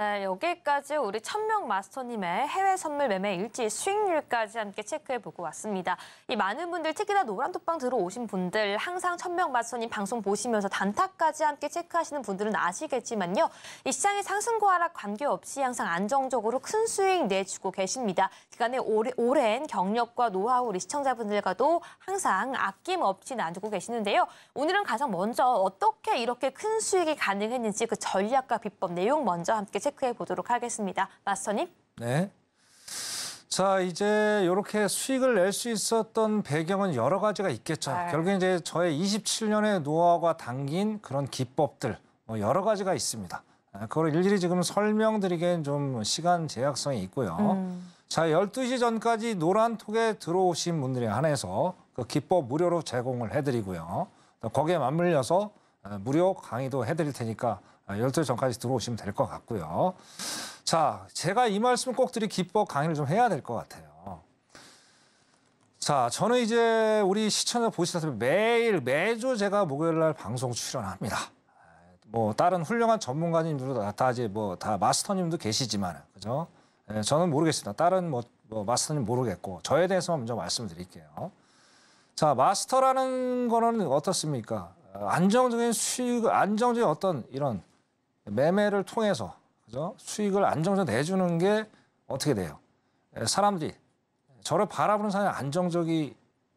네, 여기까지 우리 천명 마스터님의 해외 선물 매매 일지 수익 스케줄까지 함께 체크해보고 왔습니다. 이 많은 분들, 특히나 노란톡방 들어오신 분들, 항상 천명 맞선님 방송 보시면서 단타까지 함께 체크하시는 분들은 아시겠지만요. 이 시장의 상승과 하락 관계없이 항상 안정적으로 큰 수익 내주고 계십니다. 그간의 오래, 오랜 경력과 노하우 우리 시청자분들과도 항상 아낌없이 나누고 계시는데요. 오늘은 가장 먼저 어떻게 이렇게 큰 수익이 가능했는지 그 전략과 비법 내용 먼저 함께 체크해 보도록 하겠습니다. 마스터님. 네. 자, 이제 이렇게 수익을 낼 수 있었던 배경은 여러 가지가 있겠죠. 아. 네. 결국 이제 저의 27년의 노하우가 담긴 그런 기법들 뭐 여러 가지가 있습니다. 아, 그걸 일일이 지금 설명드리기엔 좀 시간 제약성이 있고요. 음. 자, 12시 전까지 노란톡에 들어오신 분들에 한해서 그 기법 무료로 제공을 해드리고요. 거기에 맞물려서 아, 무료 강의도 해드릴 테니까 12시 아, 전까지 들어오시면 될 것 같고요. 자, 제가 이말씀꼭 드리 기법 강의를 좀 해야 될 것 같아요. 자, 저는 이제 우리 시청자 보시다시피 매일, 매주 제가 목요일 날 방송 출연합니다. 뭐, 다른 훌륭한 전문가님들도 다, 다 이제 뭐, 다 마스터님도 계시지만, 그죠? 예, 저는 모르겠습니다. 다른 뭐, 뭐 마스터님 모르겠고, 저에 대해서만 먼저 말씀드릴게요. 자, 마스터라는 거는 어떻습니까? 안정적인 수익, 안정적인 어떤 이런 매매를 통해서 그죠? 수익을 안정적으로 내주는 게 어떻게 돼요? 예, 사람들이 저를 바라보는 사람이 안정적이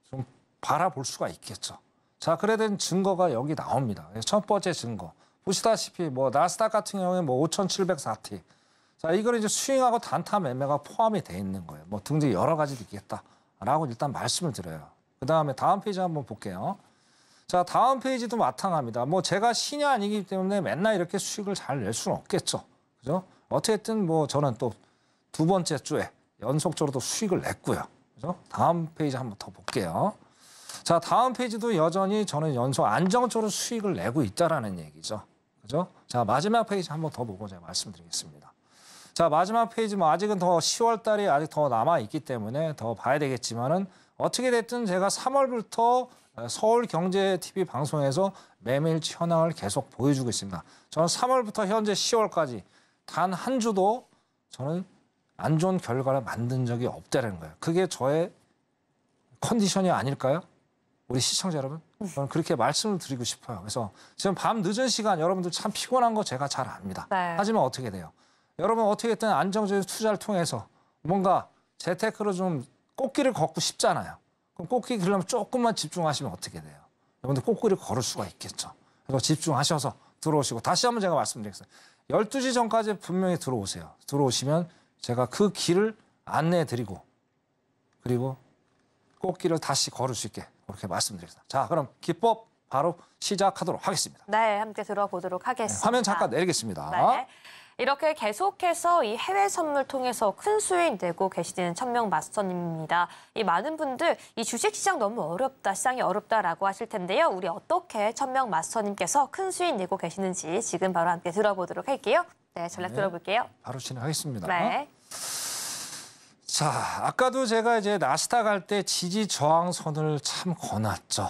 좀 바라볼 수가 있겠죠. 자, 그래 된 증거가 여기 나옵니다. 예, 첫 번째 증거. 보시다시피 뭐 나스닥 같은 경우에 뭐 5,704T. 자, 이걸 이제 스윙하고 단타 매매가 포함이 돼 있는 거예요. 뭐 등등 여러 가지도 있겠다라고 일단 말씀을 드려요. 그 다음에 다음 페이지 한번 볼게요. 자, 다음 페이지도 마탕합니다. 뭐 제가 신이 아니기 때문에 맨날 이렇게 수익을 잘 낼 수는 없겠죠. 그죠? 어쨌든 뭐 저는 또 두 번째 주에 연속적으로 도 수익을 냈고요. 그죠? 다음 페이지 한번 더 볼게요. 자, 다음 페이지도 여전히 저는 연속 안정적으로 수익을 내고 있다라는 얘기죠. 그죠? 자, 마지막 페이지 한번 더 보고 제가 말씀드리겠습니다. 자, 마지막 페이지 뭐 아직은 더 10월 달이 아직 더 남아 있기 때문에 더 봐야 되겠지만은 어떻게 됐든 제가 3월부터 서울경제TV 방송에서 매매일 현황을 계속 보여주고 있습니다. 저는 3월부터 현재 10월까지 단 한 주도 저는 안 좋은 결과를 만든 적이 없다는 거예요. 그게 저의 컨디션이 아닐까요? 우리 시청자 여러분, 저는 그렇게 말씀을 드리고 싶어요. 그래서 지금 밤 늦은 시간 여러분들 참 피곤한 거 제가 잘 압니다. 네. 하지만 어떻게 돼요? 여러분 어떻게든 안정적인 투자를 통해서 뭔가 재테크로 좀 꽃길을 걷고 싶잖아요. 꽃길 길려면 조금만 집중하시면 어떻게 돼요? 여러분들 꽃길을 걸을 수가 있겠죠. 그래서 집중하셔서 들어오시고 다시 한번 제가 말씀드리겠습니다. 12시 전까지 분명히 들어오세요. 들어오시면 제가 그 길을 안내해 드리고 그리고 꽃길을 다시 걸을 수 있게 그렇게 말씀드리겠습니다. 자, 그럼 기법 바로 시작하도록 하겠습니다. 네, 함께 들어보도록 하겠습니다. 네, 화면 잠깐 내리겠습니다. 네. 이렇게 계속해서 이 해외 선물 통해서 큰 수익 내고 계시는 천명 마스터님입니다. 이 많은 분들 이 주식시장 너무 어렵다, 시장이 어렵다라고 하실 텐데요. 우리 어떻게 천명 마스터님께서 큰 수익 내고 계시는지 지금 바로 함께 들어보도록 할게요. 네, 전략 네, 들어볼게요. 바로 진행하겠습니다. 네. 자, 아까도 제가 이제 나스닥 할 때 지지 저항 선을 참 거났죠.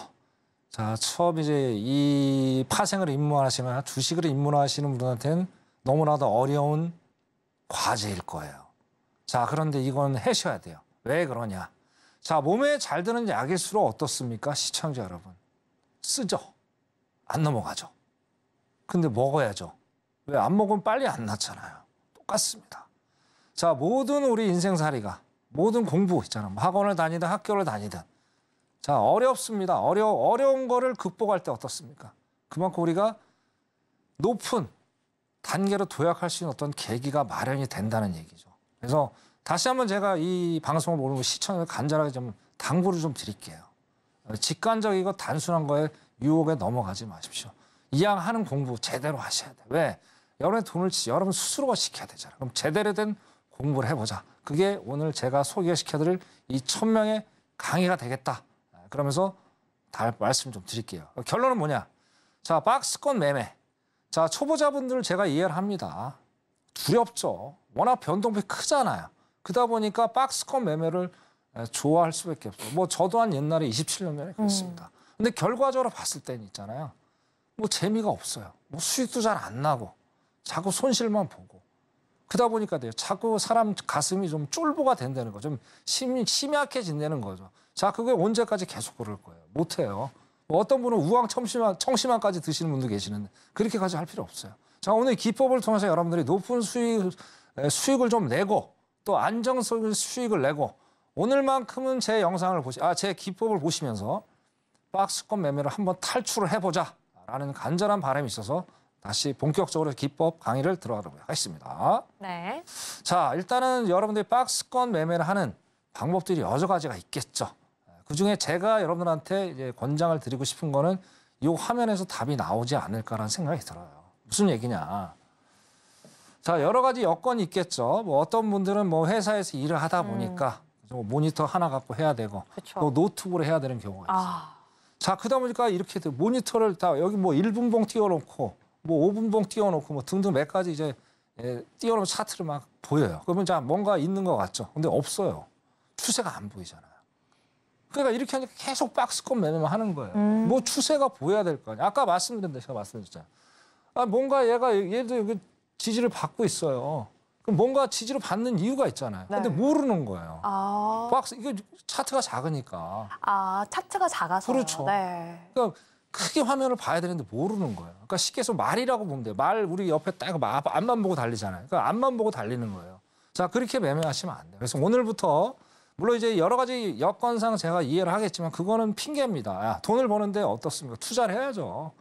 자, 처음 이제 이 파생을 입문하시면 주식을 입문하시는 분한테는 너무나도 어려운 과제일 거예요. 자, 그런데 이건 해셔야 돼요. 왜 그러냐? 자, 몸에 잘 드는 약일수록 어떻습니까? 시청자 여러분. 쓰죠. 안 넘어가죠. 근데 먹어야죠. 왜 안 먹으면 빨리 안 낫잖아요. 똑같습니다. 자, 모든 우리 인생살이가 모든 공부 있잖아. 뭐 학원을 다니든 학교를 다니든. 자, 어렵습니다. 어려, 어려운 거를 극복할 때 어떻습니까? 그만큼 우리가 높은 단계로 도약할 수 있는 어떤 계기가 마련이 된다는 얘기죠. 그래서 다시 한번 제가 이 방송을 모르고 시청을 간절하게 좀 당부를 좀 드릴게요. 직관적이고 단순한 거에 유혹에 넘어가지 마십시오. 이왕 하는 공부 제대로 하셔야 돼. 왜? 여러분의 돈을 여러분 스스로가 시켜야 되잖아. 그럼 제대로 된 공부를 해보자. 그게 오늘 제가 소개시켜드릴 이 천명의 강의가 되겠다. 그러면서 다 말씀 좀 드릴게요. 결론은 뭐냐? 자, 박스권 매매. 자, 초보자분들을 제가 이해를 합니다. 두렵죠. 워낙 변동폭이 크잖아요. 그러다 보니까 박스권 매매를 좋아할 수밖에 없어요. 뭐 저도 한 옛날에 27년 전에 그랬습니다. 음. 근데 결과적으로 봤을 때는 있잖아요. 뭐 재미가 없어요. 뭐 수익도 잘 안 나고 자꾸 손실만 보고 그러다 보니까 돼요. 자꾸 사람 가슴이 좀 쫄보가 된다는 거죠. 좀 심, 심약해진다는 거죠. 자, 그게 언제까지 계속 그럴 거예요. 못해요. 뭐 어떤 분은 우왕 청심한, 청심한까지 드시는 분도 계시는데 그렇게까지 할 필요 없어요. 자 오늘 기법을 통해서 여러분들이 높은 수익, 수익을 좀 내고 또 안정적인 수익을 내고 오늘만큼은 제 영상을 보시 아제 기법을 보시면서 박스권 매매를 한번 탈출을 해보자 라는 간절한 바람이 있어서 다시 본격적으로 기법 강의를 들어가도록 하겠습니다. 네. 자 일단은 여러분들이 박스권 매매를 하는 방법들이 여러 가지가 있겠죠. 그중에 제가 여러분들한테 이제 권장을 드리고 싶은 거는 이 화면에서 답이 나오지 않을까라는 생각이 들어요. 무슨 얘기냐. 자, 여러 가지 여건이 있겠죠. 뭐 어떤 분들은 뭐 회사에서 일을 하다 음. 보니까 음. 모니터 하나 갖고 해야 되고 또 노트북으로 해야 되는 경우가 있어요. 아. 자, 그다 보니까 이렇게 모니터를 다 여기 뭐 1분봉 띄워놓고 뭐 5분봉 띄워놓고 뭐 등등 몇 가지 이제 예, 띄워놓은 차트를 막 보여요. 그러면 자, 뭔가 있는 것 같죠. 근데 없어요. 추세가 안 보이잖아요. 그러니까 이렇게 하니까 계속 박스권 매매만 하는 거예요. 음. 뭐 추세가 보여야 될 거아니에 아까 말씀드렸는데 제가 말씀드렸잖아요. 아, 뭔가 얘가 얘도 여기 지지를 받고 있어요. 그럼 뭔가 지지를 받는 이유가 있잖아요. 네. 근데 모르는 거예요. 아... 박스 이게 차트가 작으니까. 아 차트가 작아서. 그렇죠. 네. 그러니까 크게 화면을 봐야 되는데 모르는 거예요. 그러니까 쉽게 해서 말이라고 보면 돼요. 말 우리 옆에 딱 앞만 보고 달리잖아요. 그러니까 앞만 보고 달리는 거예요. 자 그렇게 매매하시면 안 돼요. 그래서 오늘부터 물론 이제 여러 가지 여건상 제가 이해를 하겠지만 그거는 핑계입니다. 야, 돈을 버는데 어떻습니까? 투자를 해야죠.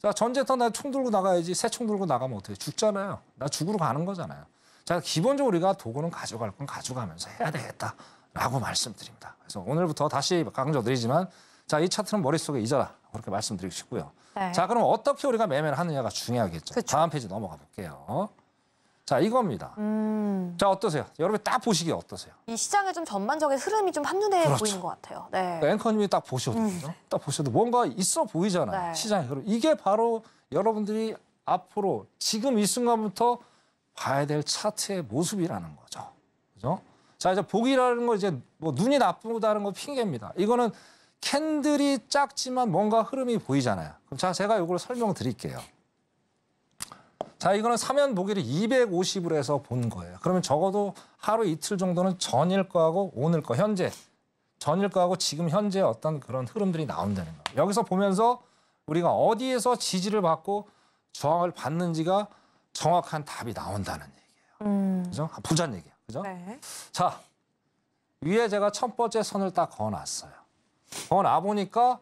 자, 전쟁터나총 들고 나가야지 새 총 들고 나가면 어떻게 죽잖아요. 나 죽으러 가는 거잖아요. 자, 기본적으로 우리가 도구는 가져갈 건 가져가면서 해야 되겠다라고 말씀드립니다. 그래서 오늘부터 다시 강조드리지만 자, 이 차트는 머릿속에 잊어라. 그렇게 말씀드리고 싶고요. 네. 자, 그럼 어떻게 우리가 매매를 하느냐가 중요하겠죠. 그쵸. 그렇죠. 다음 페이지 넘어가 볼게요. 자 이겁니다. 음. 자 어떠세요? 여러분 딱 보시기 어떠세요? 이 시장의 좀 전반적인 흐름이 좀 한눈에 그렇죠. 보이는 것 같아요. 네. 그러니까 앵커님이 딱 보셔도 음. 죠딱 보셔도 뭔가 있어 보이잖아요. 네. 시장의 그럼 이게 바로 여러분들이 앞으로 지금 이 순간부터 봐야 될 차트의 모습이라는 거죠. 그죠? 자 이제 보기라는 거 이제 뭐 눈이 나쁘다는 거 핑계입니다. 이거는 캔들이 작지만 뭔가 흐름이 보이잖아요. 그럼 자 제가 이걸 설명드릴게요. 자, 이거는 사면 보기를 250으로 해서 본 거예요. 그러면 적어도 하루 이틀 정도는 전일 거하고 오늘 거, 현재. 전일 거하고 지금 현재 어떤 그런 흐름들이 나온다는 거예요. 여기서 보면서 우리가 어디에서 지지를 받고 저항을 받는지가 정확한 답이 나온다는 얘기예요. 음. 그죠? 아, 부자얘기예요 그죠? 네. 자, 위에 제가 첫 번째 선을 딱 그어놨어요. 그어놔보니까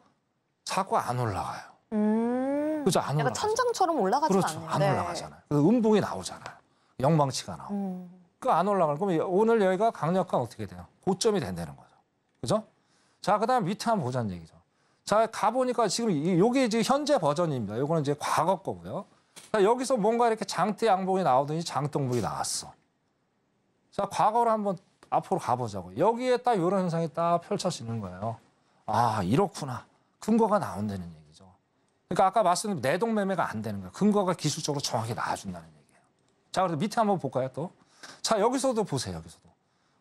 자꾸 안 올라가요. 음. 그죠 안 올라가. 천장처럼 올라가지 그렇죠. 않는데. 안 올라가잖아요. 그래서 음봉이 나오잖아요. 영망치가 나오고. 음. 그안 그러니까 올라갈 거면 오늘 여기가 강력한 어떻게 돼요? 고점이 된다는 거죠. 그죠? 자, 그 다음 밑에 한번 보자는 얘기죠. 자, 가보니까 지금 이게 이제 현재 버전입니다. 이거는 이제 과거 거고요. 자, 여기서 뭔가 이렇게 장대 양봉이 나오더니 장동봉이 나왔어. 자, 과거로 한번 앞으로 가보자고. 여기에 딱 이런 현상이 딱 펼쳐지는 거예요. 아, 이렇구나. 근거가 나온다는 얘기. 그러니까 아까 말씀드린 내동매매가 안 되는 거예요. 근거가 기술적으로 정확히 나와준다는 얘기예요. 자, 그래서 밑에 한번 볼까요, 또? 자, 여기서도 보세요, 여기서도.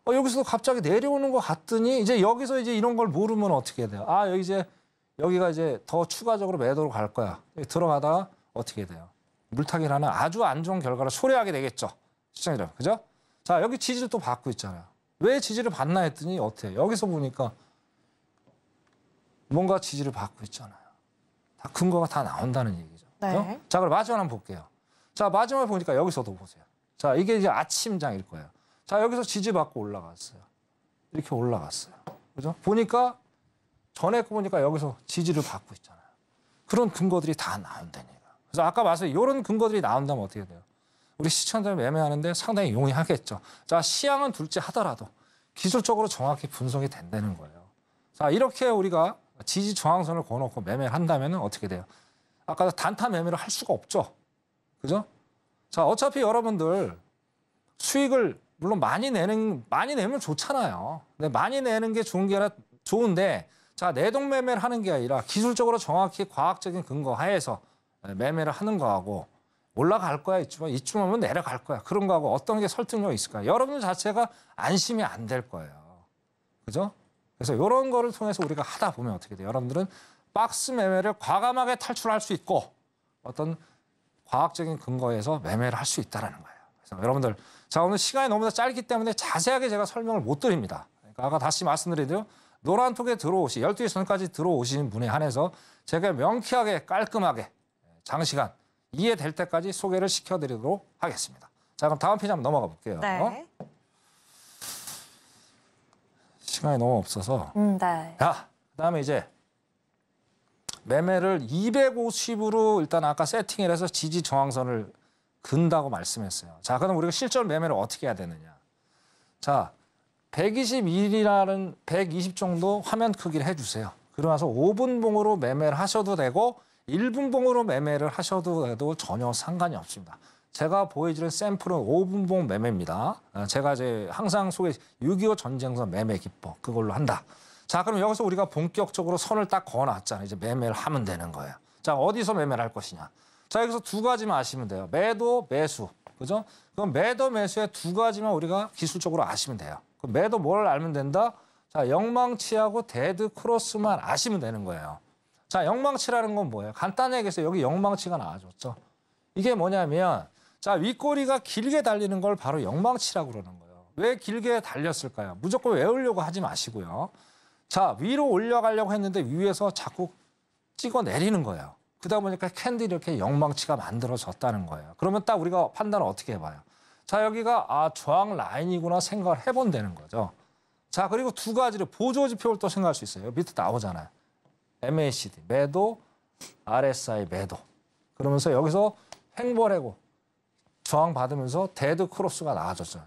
어, 여기서도 갑자기 내려오는 것 같더니 이제 여기서 이제 이런 걸 모르면 어떻게 해야 돼요? 아, 여기 이제 여기가 이제 더 추가적으로 매도로 갈 거야. 들어가다 어떻게 해야 돼요? 물타기라는 아주 안 좋은 결과를 초래하게 되겠죠. 시청자 그죠? 자, 여기 지지를 또 받고 있잖아요. 왜 지지를 받나 했더니 어때요? 여기서 보니까 뭔가 지지를 받고 있잖아요. 아, 근거가 다 나온다는 얘기죠. 네. 자, 그럼 마지막 한번 볼게요. 자, 마지막에 보니까 여기서도 보세요. 자, 이게 이제 아침장일 거예요. 자, 여기서 지지받고 올라갔어요. 이렇게 올라갔어요. 그죠? 보니까 전에 보니까 여기서 지지를 받고 있잖아요. 그런 근거들이 다 나온다니까. 그래서 아까 말씀 이런 근거들이 나온다면 어떻게 돼요? 우리 시청자는 애매하는데 상당히 용이하겠죠. 자, 시향은 둘째 하더라도 기술적으로 정확히 분석이 된다는 거예요. 자, 이렇게 우리가 지지 저항선을 걸어놓고 매매를 한다면 어떻게 돼요? 아까 단타 매매를 할 수가 없죠. 그죠? 자, 어차피 여러분들 수익을 물론 많이 내는 많이 내면 좋잖아요. 근데 많이 내는 게 좋은 게 아니라 좋은데 자, 내동 매매를 하는 게 아니라 기술적으로 정확히 과학적인 근거 하에서 매매를 하는 거하고 올라갈 거야 이쯤 이쯤 하면 내려갈 거야 그런 거하고 어떤 게 설득력 이 있을까요? 여러분 자체가 안심이 안 될 거예요. 그죠? 그래서 이런 거를 통해서 우리가 하다 보면 어떻게 돼요? 여러분들은 박스 매매를 과감하게 탈출할 수 있고 어떤 과학적인 근거에서 매매를 할 수 있다라는 거예요. 그래서 여러분들 자 오늘 시간이 너무나 짧기 때문에 자세하게 제가 설명을 못 드립니다. 그러니까 아까 다시 말씀드린 죠 노란톡에 들어오시 12시 전까지 들어오신 분에 한해서 제가 명쾌하게 깔끔하게 장시간 이해될 때까지 소개를 시켜드리도록 하겠습니다. 자 그럼 다음 페이지 한번 넘어가 볼게요. 네. 시간이 너무 없어서. 음, 네. 야, 그다음에 이제 매매를 250으로 일단 아까 세팅을 해서 지지 저항선을 근다고 말씀했어요. 자, 그럼 우리가 실전 매매를 어떻게 해야 되느냐. 자, 121이라는 120 정도 화면 크기를 해주세요. 그러면서 5분 봉으로 매매를 하셔도 되고 1분 봉으로 매매를 하셔도 해도 전혀 상관이 없습니다. 제가 보여드린 샘플은 5분봉 매매입니다. 어, 제가 이제 항상 속에 6.25 전쟁선 매매 기법 그걸로 한다. 자 그럼 여기서 우리가 본격적으로 선을 딱 그어놨잖아요. 이제 매매를 하면 되는 거예요. 자 어디서 매매를 할 것이냐. 자 여기서 두 가지만 아시면 돼요. 매도 매수 그죠? 그럼 매도 매수의 두 가지만 우리가 기술적으로 아시면 돼요. 그럼 매도 뭘 알면 된다? 자 영망치하고 데드 크로스만 아시면 되는 거예요. 자 영망치라는 건 뭐예요? 간단히 얘기해서 여기 영망치가 나와줬죠. 이게 뭐냐면 자, 윗꼬리가 길게 달리는 걸 바로 영망치라고 그러는 거예요. 왜 길게 달렸을까요? 무조건 외우려고 하지 마시고요. 자, 위로 올려가려고 했는데 위에서 자꾸 찍어 내리는 거예요. 그러다 보니까 캔디 이렇게 영망치가 만들어졌다는 거예요. 그러면 딱 우리가 판단을 어떻게 해봐요? 자, 여기가 아, 저항 라인이구나 생각을 해본다는 거죠. 자, 그리고 두 가지를 보조 지표를 또 생각할 수 있어요. 밑에 나오잖아요. MACD, 매도, RSI 매도. 그러면서 여기서 횡보래고 저항받으면서 데드 크로스가 나와줬어요.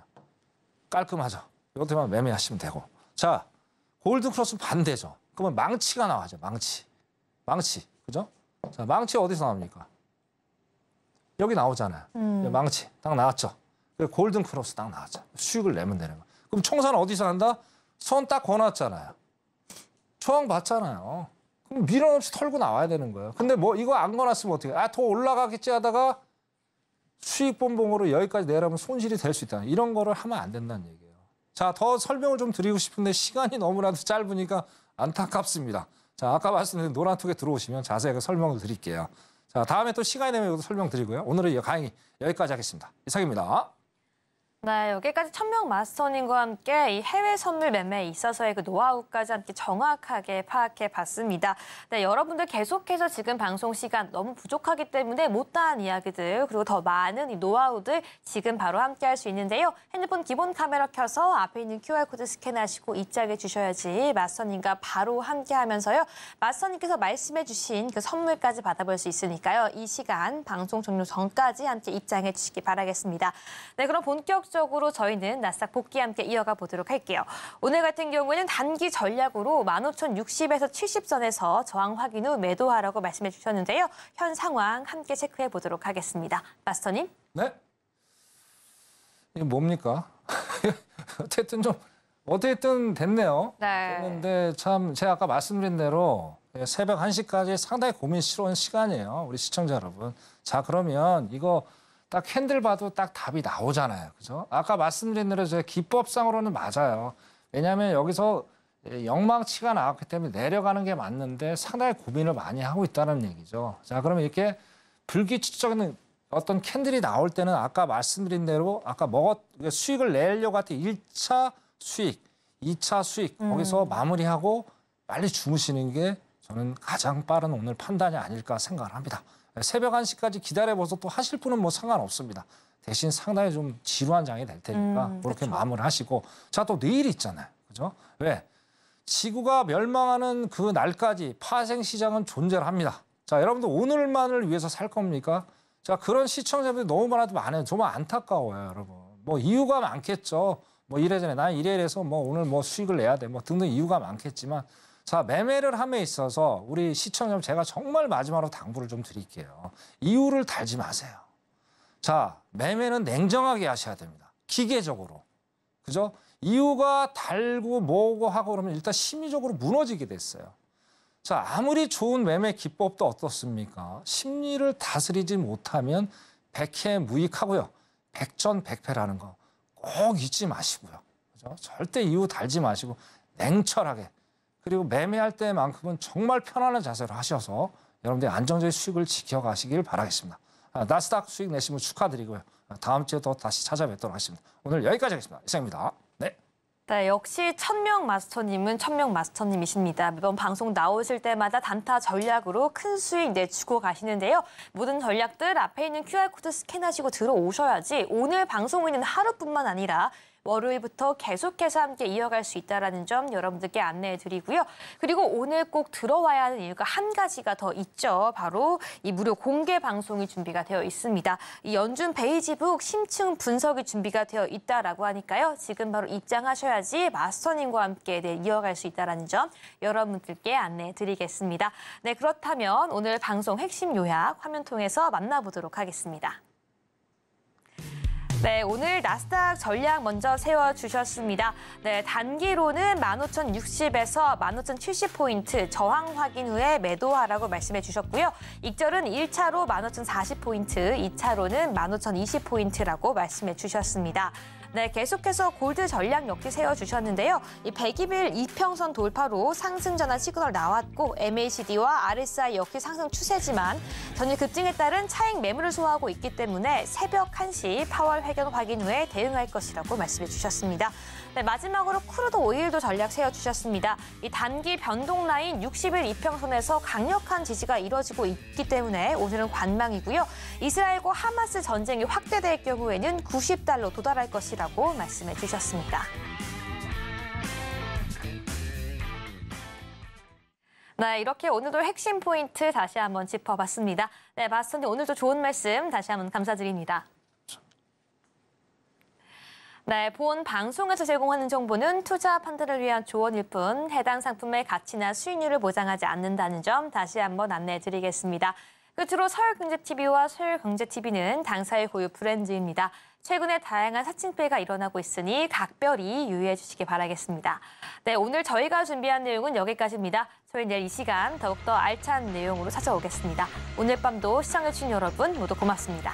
깔끔하죠. 이것들만 매매하시면 되고. 자, 골든 크로스 반대죠. 그러면 망치가 나와죠. 망치. 망치. 그죠? 자, 망치 어디서 나옵니까? 여기 나오잖아요. 음. 네, 망치. 딱 나왔죠. 그 골든 크로스 딱 나왔죠. 수익을 내면 되는 거. 그럼 청산 어디서 한다? 손 딱 권놨잖아요. 저항 받잖아요. 그럼 미련 없이 털고 나와야 되는 거예요. 근데 뭐 이거 안 권놨으면 어떻게? 아, 더 올라가겠지 하다가 수익 본봉으로 여기까지 내려면 손실이 될 수 있다. 이런 거를 하면 안 된다는 얘기예요. 자, 더 설명을 좀 드리고 싶은데 시간이 너무나도 짧으니까 안타깝습니다. 자, 아까 말씀드린 노란톡에 들어오시면 자세하게 설명을 드릴게요. 자, 다음에 또 시간이 되면 설명드리고요. 오늘은 가행히 여기까지 하겠습니다. 이상입니다. 네, 여기까지 천명 마스터님과 함께 이 해외 선물 매매에 있어서의 그 노하우까지 함께 정확하게 파악해 봤습니다. 네, 여러분들 계속해서 지금 방송 시간 너무 부족하기 때문에 못다한 이야기들 그리고 더 많은 이 노하우들 지금 바로 함께 할 수 있는데요. 핸드폰 기본 카메라 켜서 앞에 있는 QR코드 스캔하시고 입장해 주셔야지 마스터님과 바로 함께 하면서요. 마스터님께서 말씀해 주신 그 선물까지 받아볼 수 있으니까요. 이 시간 방송 종료 전까지 함께 입장해 주시기 바라겠습니다. 네, 그럼 본격 본격적으로 저희는 나스닥 복귀 함께 이어가 보도록 할게요. 오늘 같은 경우에는 단기 전략으로 15,060에서 70선에서 저항 확인 후 매도하라고 말씀해 주셨는데요. 현 상황 함께 체크해 보도록 하겠습니다. 마스터님. 네. 이게 뭡니까? 어쨌든 좀 어쨌든 됐네요. 네. 됐는데 참 제가 아까 말씀드린 대로 새벽 1시까지 상당히 고민스러운 시간이에요. 우리 시청자 여러분. 자, 그러면 이거 딱 핸들 봐도 딱 답이 나오잖아요. 그죠? 아까 말씀드린 대로 제 기법상으로는 맞아요. 왜냐하면 여기서 예, 영망치가 나왔기 때문에 내려가는 게 맞는데 상당히 고민을 많이 하고 있다는 얘기죠. 자, 그러면 이렇게 불규칙적인 어떤 캔들이 나올 때는 아까 말씀드린 대로 아까 먹었 그러니까 수익을 내려고 할때 1차 수익, 2차 수익 거기서 음. 마무리하고 빨리 주무시는 게 저는 가장 빠른 오늘 판단이 아닐까 생각을 합니다. 새벽 1시까지 기다려봐서 또 하실 분은 뭐 상관없습니다. 대신 상당히 좀 지루한 장이 될 테니까 음, 그렇게 그쵸. 마음을 하시고 자 또 내일 있잖아요. 그죠? 왜? 지구가 멸망하는 그 날까지 파생 시장은 존재를 합니다. 자, 여러분들 오늘만을 위해서 살 겁니까? 자, 그런 시청자분들이 너무 많아도 많아요. 정말 안타까워요, 여러분. 뭐 이유가 많겠죠. 뭐 이래저래 나이래이래서뭐 오늘 뭐 수익을 내야 돼. 뭐 등등 이유가 많겠지만 자, 매매를 함에 있어서 우리 시청자 여러분 제가 정말 마지막으로 당부를 좀 드릴게요. 이유를 달지 마세요. 자, 매매는 냉정하게 하셔야 됩니다. 기계적으로. 그죠? 이유가 달고 뭐고 하고 그러면 일단 심리적으로 무너지게 됐어요. 자, 아무리 좋은 매매 기법도 어떻습니까? 심리를 다스리지 못하면 백해 무익하고요. 백전백패라는 거 꼭 잊지 마시고요. 그죠? 절대 이유 달지 마시고 냉철하게 그리고 매매할 때만큼은 정말 편안한 자세로 하셔서 여러분들의 안정적인 수익을 지켜가시길 바라겠습니다. 아, 나스닥 수익 내신 분 축하드리고요. 아, 다음 주에 또 다시 찾아뵙도록 하겠습니다. 오늘 여기까지 하겠습니다. 이상입니다. 네. 네, 역시 천명 마스터님은 천명 마스터님이십니다. 매번 방송 나오실 때마다 단타 전략으로 큰 수익 내주고 가시는데요. 모든 전략들 앞에 있는 QR코드 스캔하시고 들어오셔야지 오늘 방송에는 하루뿐만 아니라 월요일부터 계속해서 함께 이어갈 수 있다는 점 여러분들께 안내해 드리고요. 그리고 오늘 꼭 들어와야 하는 이유가 한 가지가 더 있죠. 바로 이 무료 공개 방송이 준비가 되어 있습니다. 이 연준 베이지북 심층 분석이 준비가 되어 있다라고 하니까요. 지금 바로 입장하셔야지 마스터님과 함께 네, 이어갈 수 있다는 점 여러분들께 안내해 드리겠습니다. 네, 그렇다면 오늘 방송 핵심 요약 화면 통해서 만나보도록 하겠습니다. 네, 오늘 나스닥 전략 먼저 세워주셨습니다. 네, 단기로는 15,060에서 15,070포인트 저항 확인 후에 매도하라고 말씀해 주셨고요. 익절은 1차로 15,040포인트, 2차로는 15,020포인트라고 말씀해 주셨습니다. 네, 계속해서 골드 전략 역시 세워주셨는데요. 이 120일 이평선 돌파로 상승 전환 시그널 나왔고 MACD와 RSI 역시 상승 추세지만 전일 급등에 따른 차익 매물을 소화하고 있기 때문에 새벽 1시 파월 회견 확인 후에 대응할 것이라고 말씀해 주셨습니다. 네, 마지막으로 크루드 오일도 전략 세워주셨습니다. 이 단기 변동 라인 60일 이평선에서 강력한 지지가 이뤄지고 있기 때문에 오늘은 관망이고요. 이스라엘과 하마스 전쟁이 확대될 경우에는 90달러 도달할 것이라고 말씀해 주셨습니다. 네, 이렇게 오늘도 핵심 포인트 다시 한번 짚어봤습니다. 네, 바스톤님 오늘도 좋은 말씀 다시 한번 감사드립니다. 네, 본 방송에서 제공하는 정보는 투자 판단을 위한 조언일 뿐 해당 상품의 가치나 수익률을 보장하지 않는다는 점 다시 한번 안내해 드리겠습니다. 끝으로 서울경제TV와 서울경제TV는 당사의 고유 브랜드입니다. 최근에 다양한 사칭패가 일어나고 있으니 각별히 유의해 주시기 바라겠습니다. 네, 오늘 저희가 준비한 내용은 여기까지입니다. 저희 내일 이 시간 더욱더 알찬 내용으로 찾아오겠습니다. 오늘 밤도 시청해주신 여러분 모두 고맙습니다.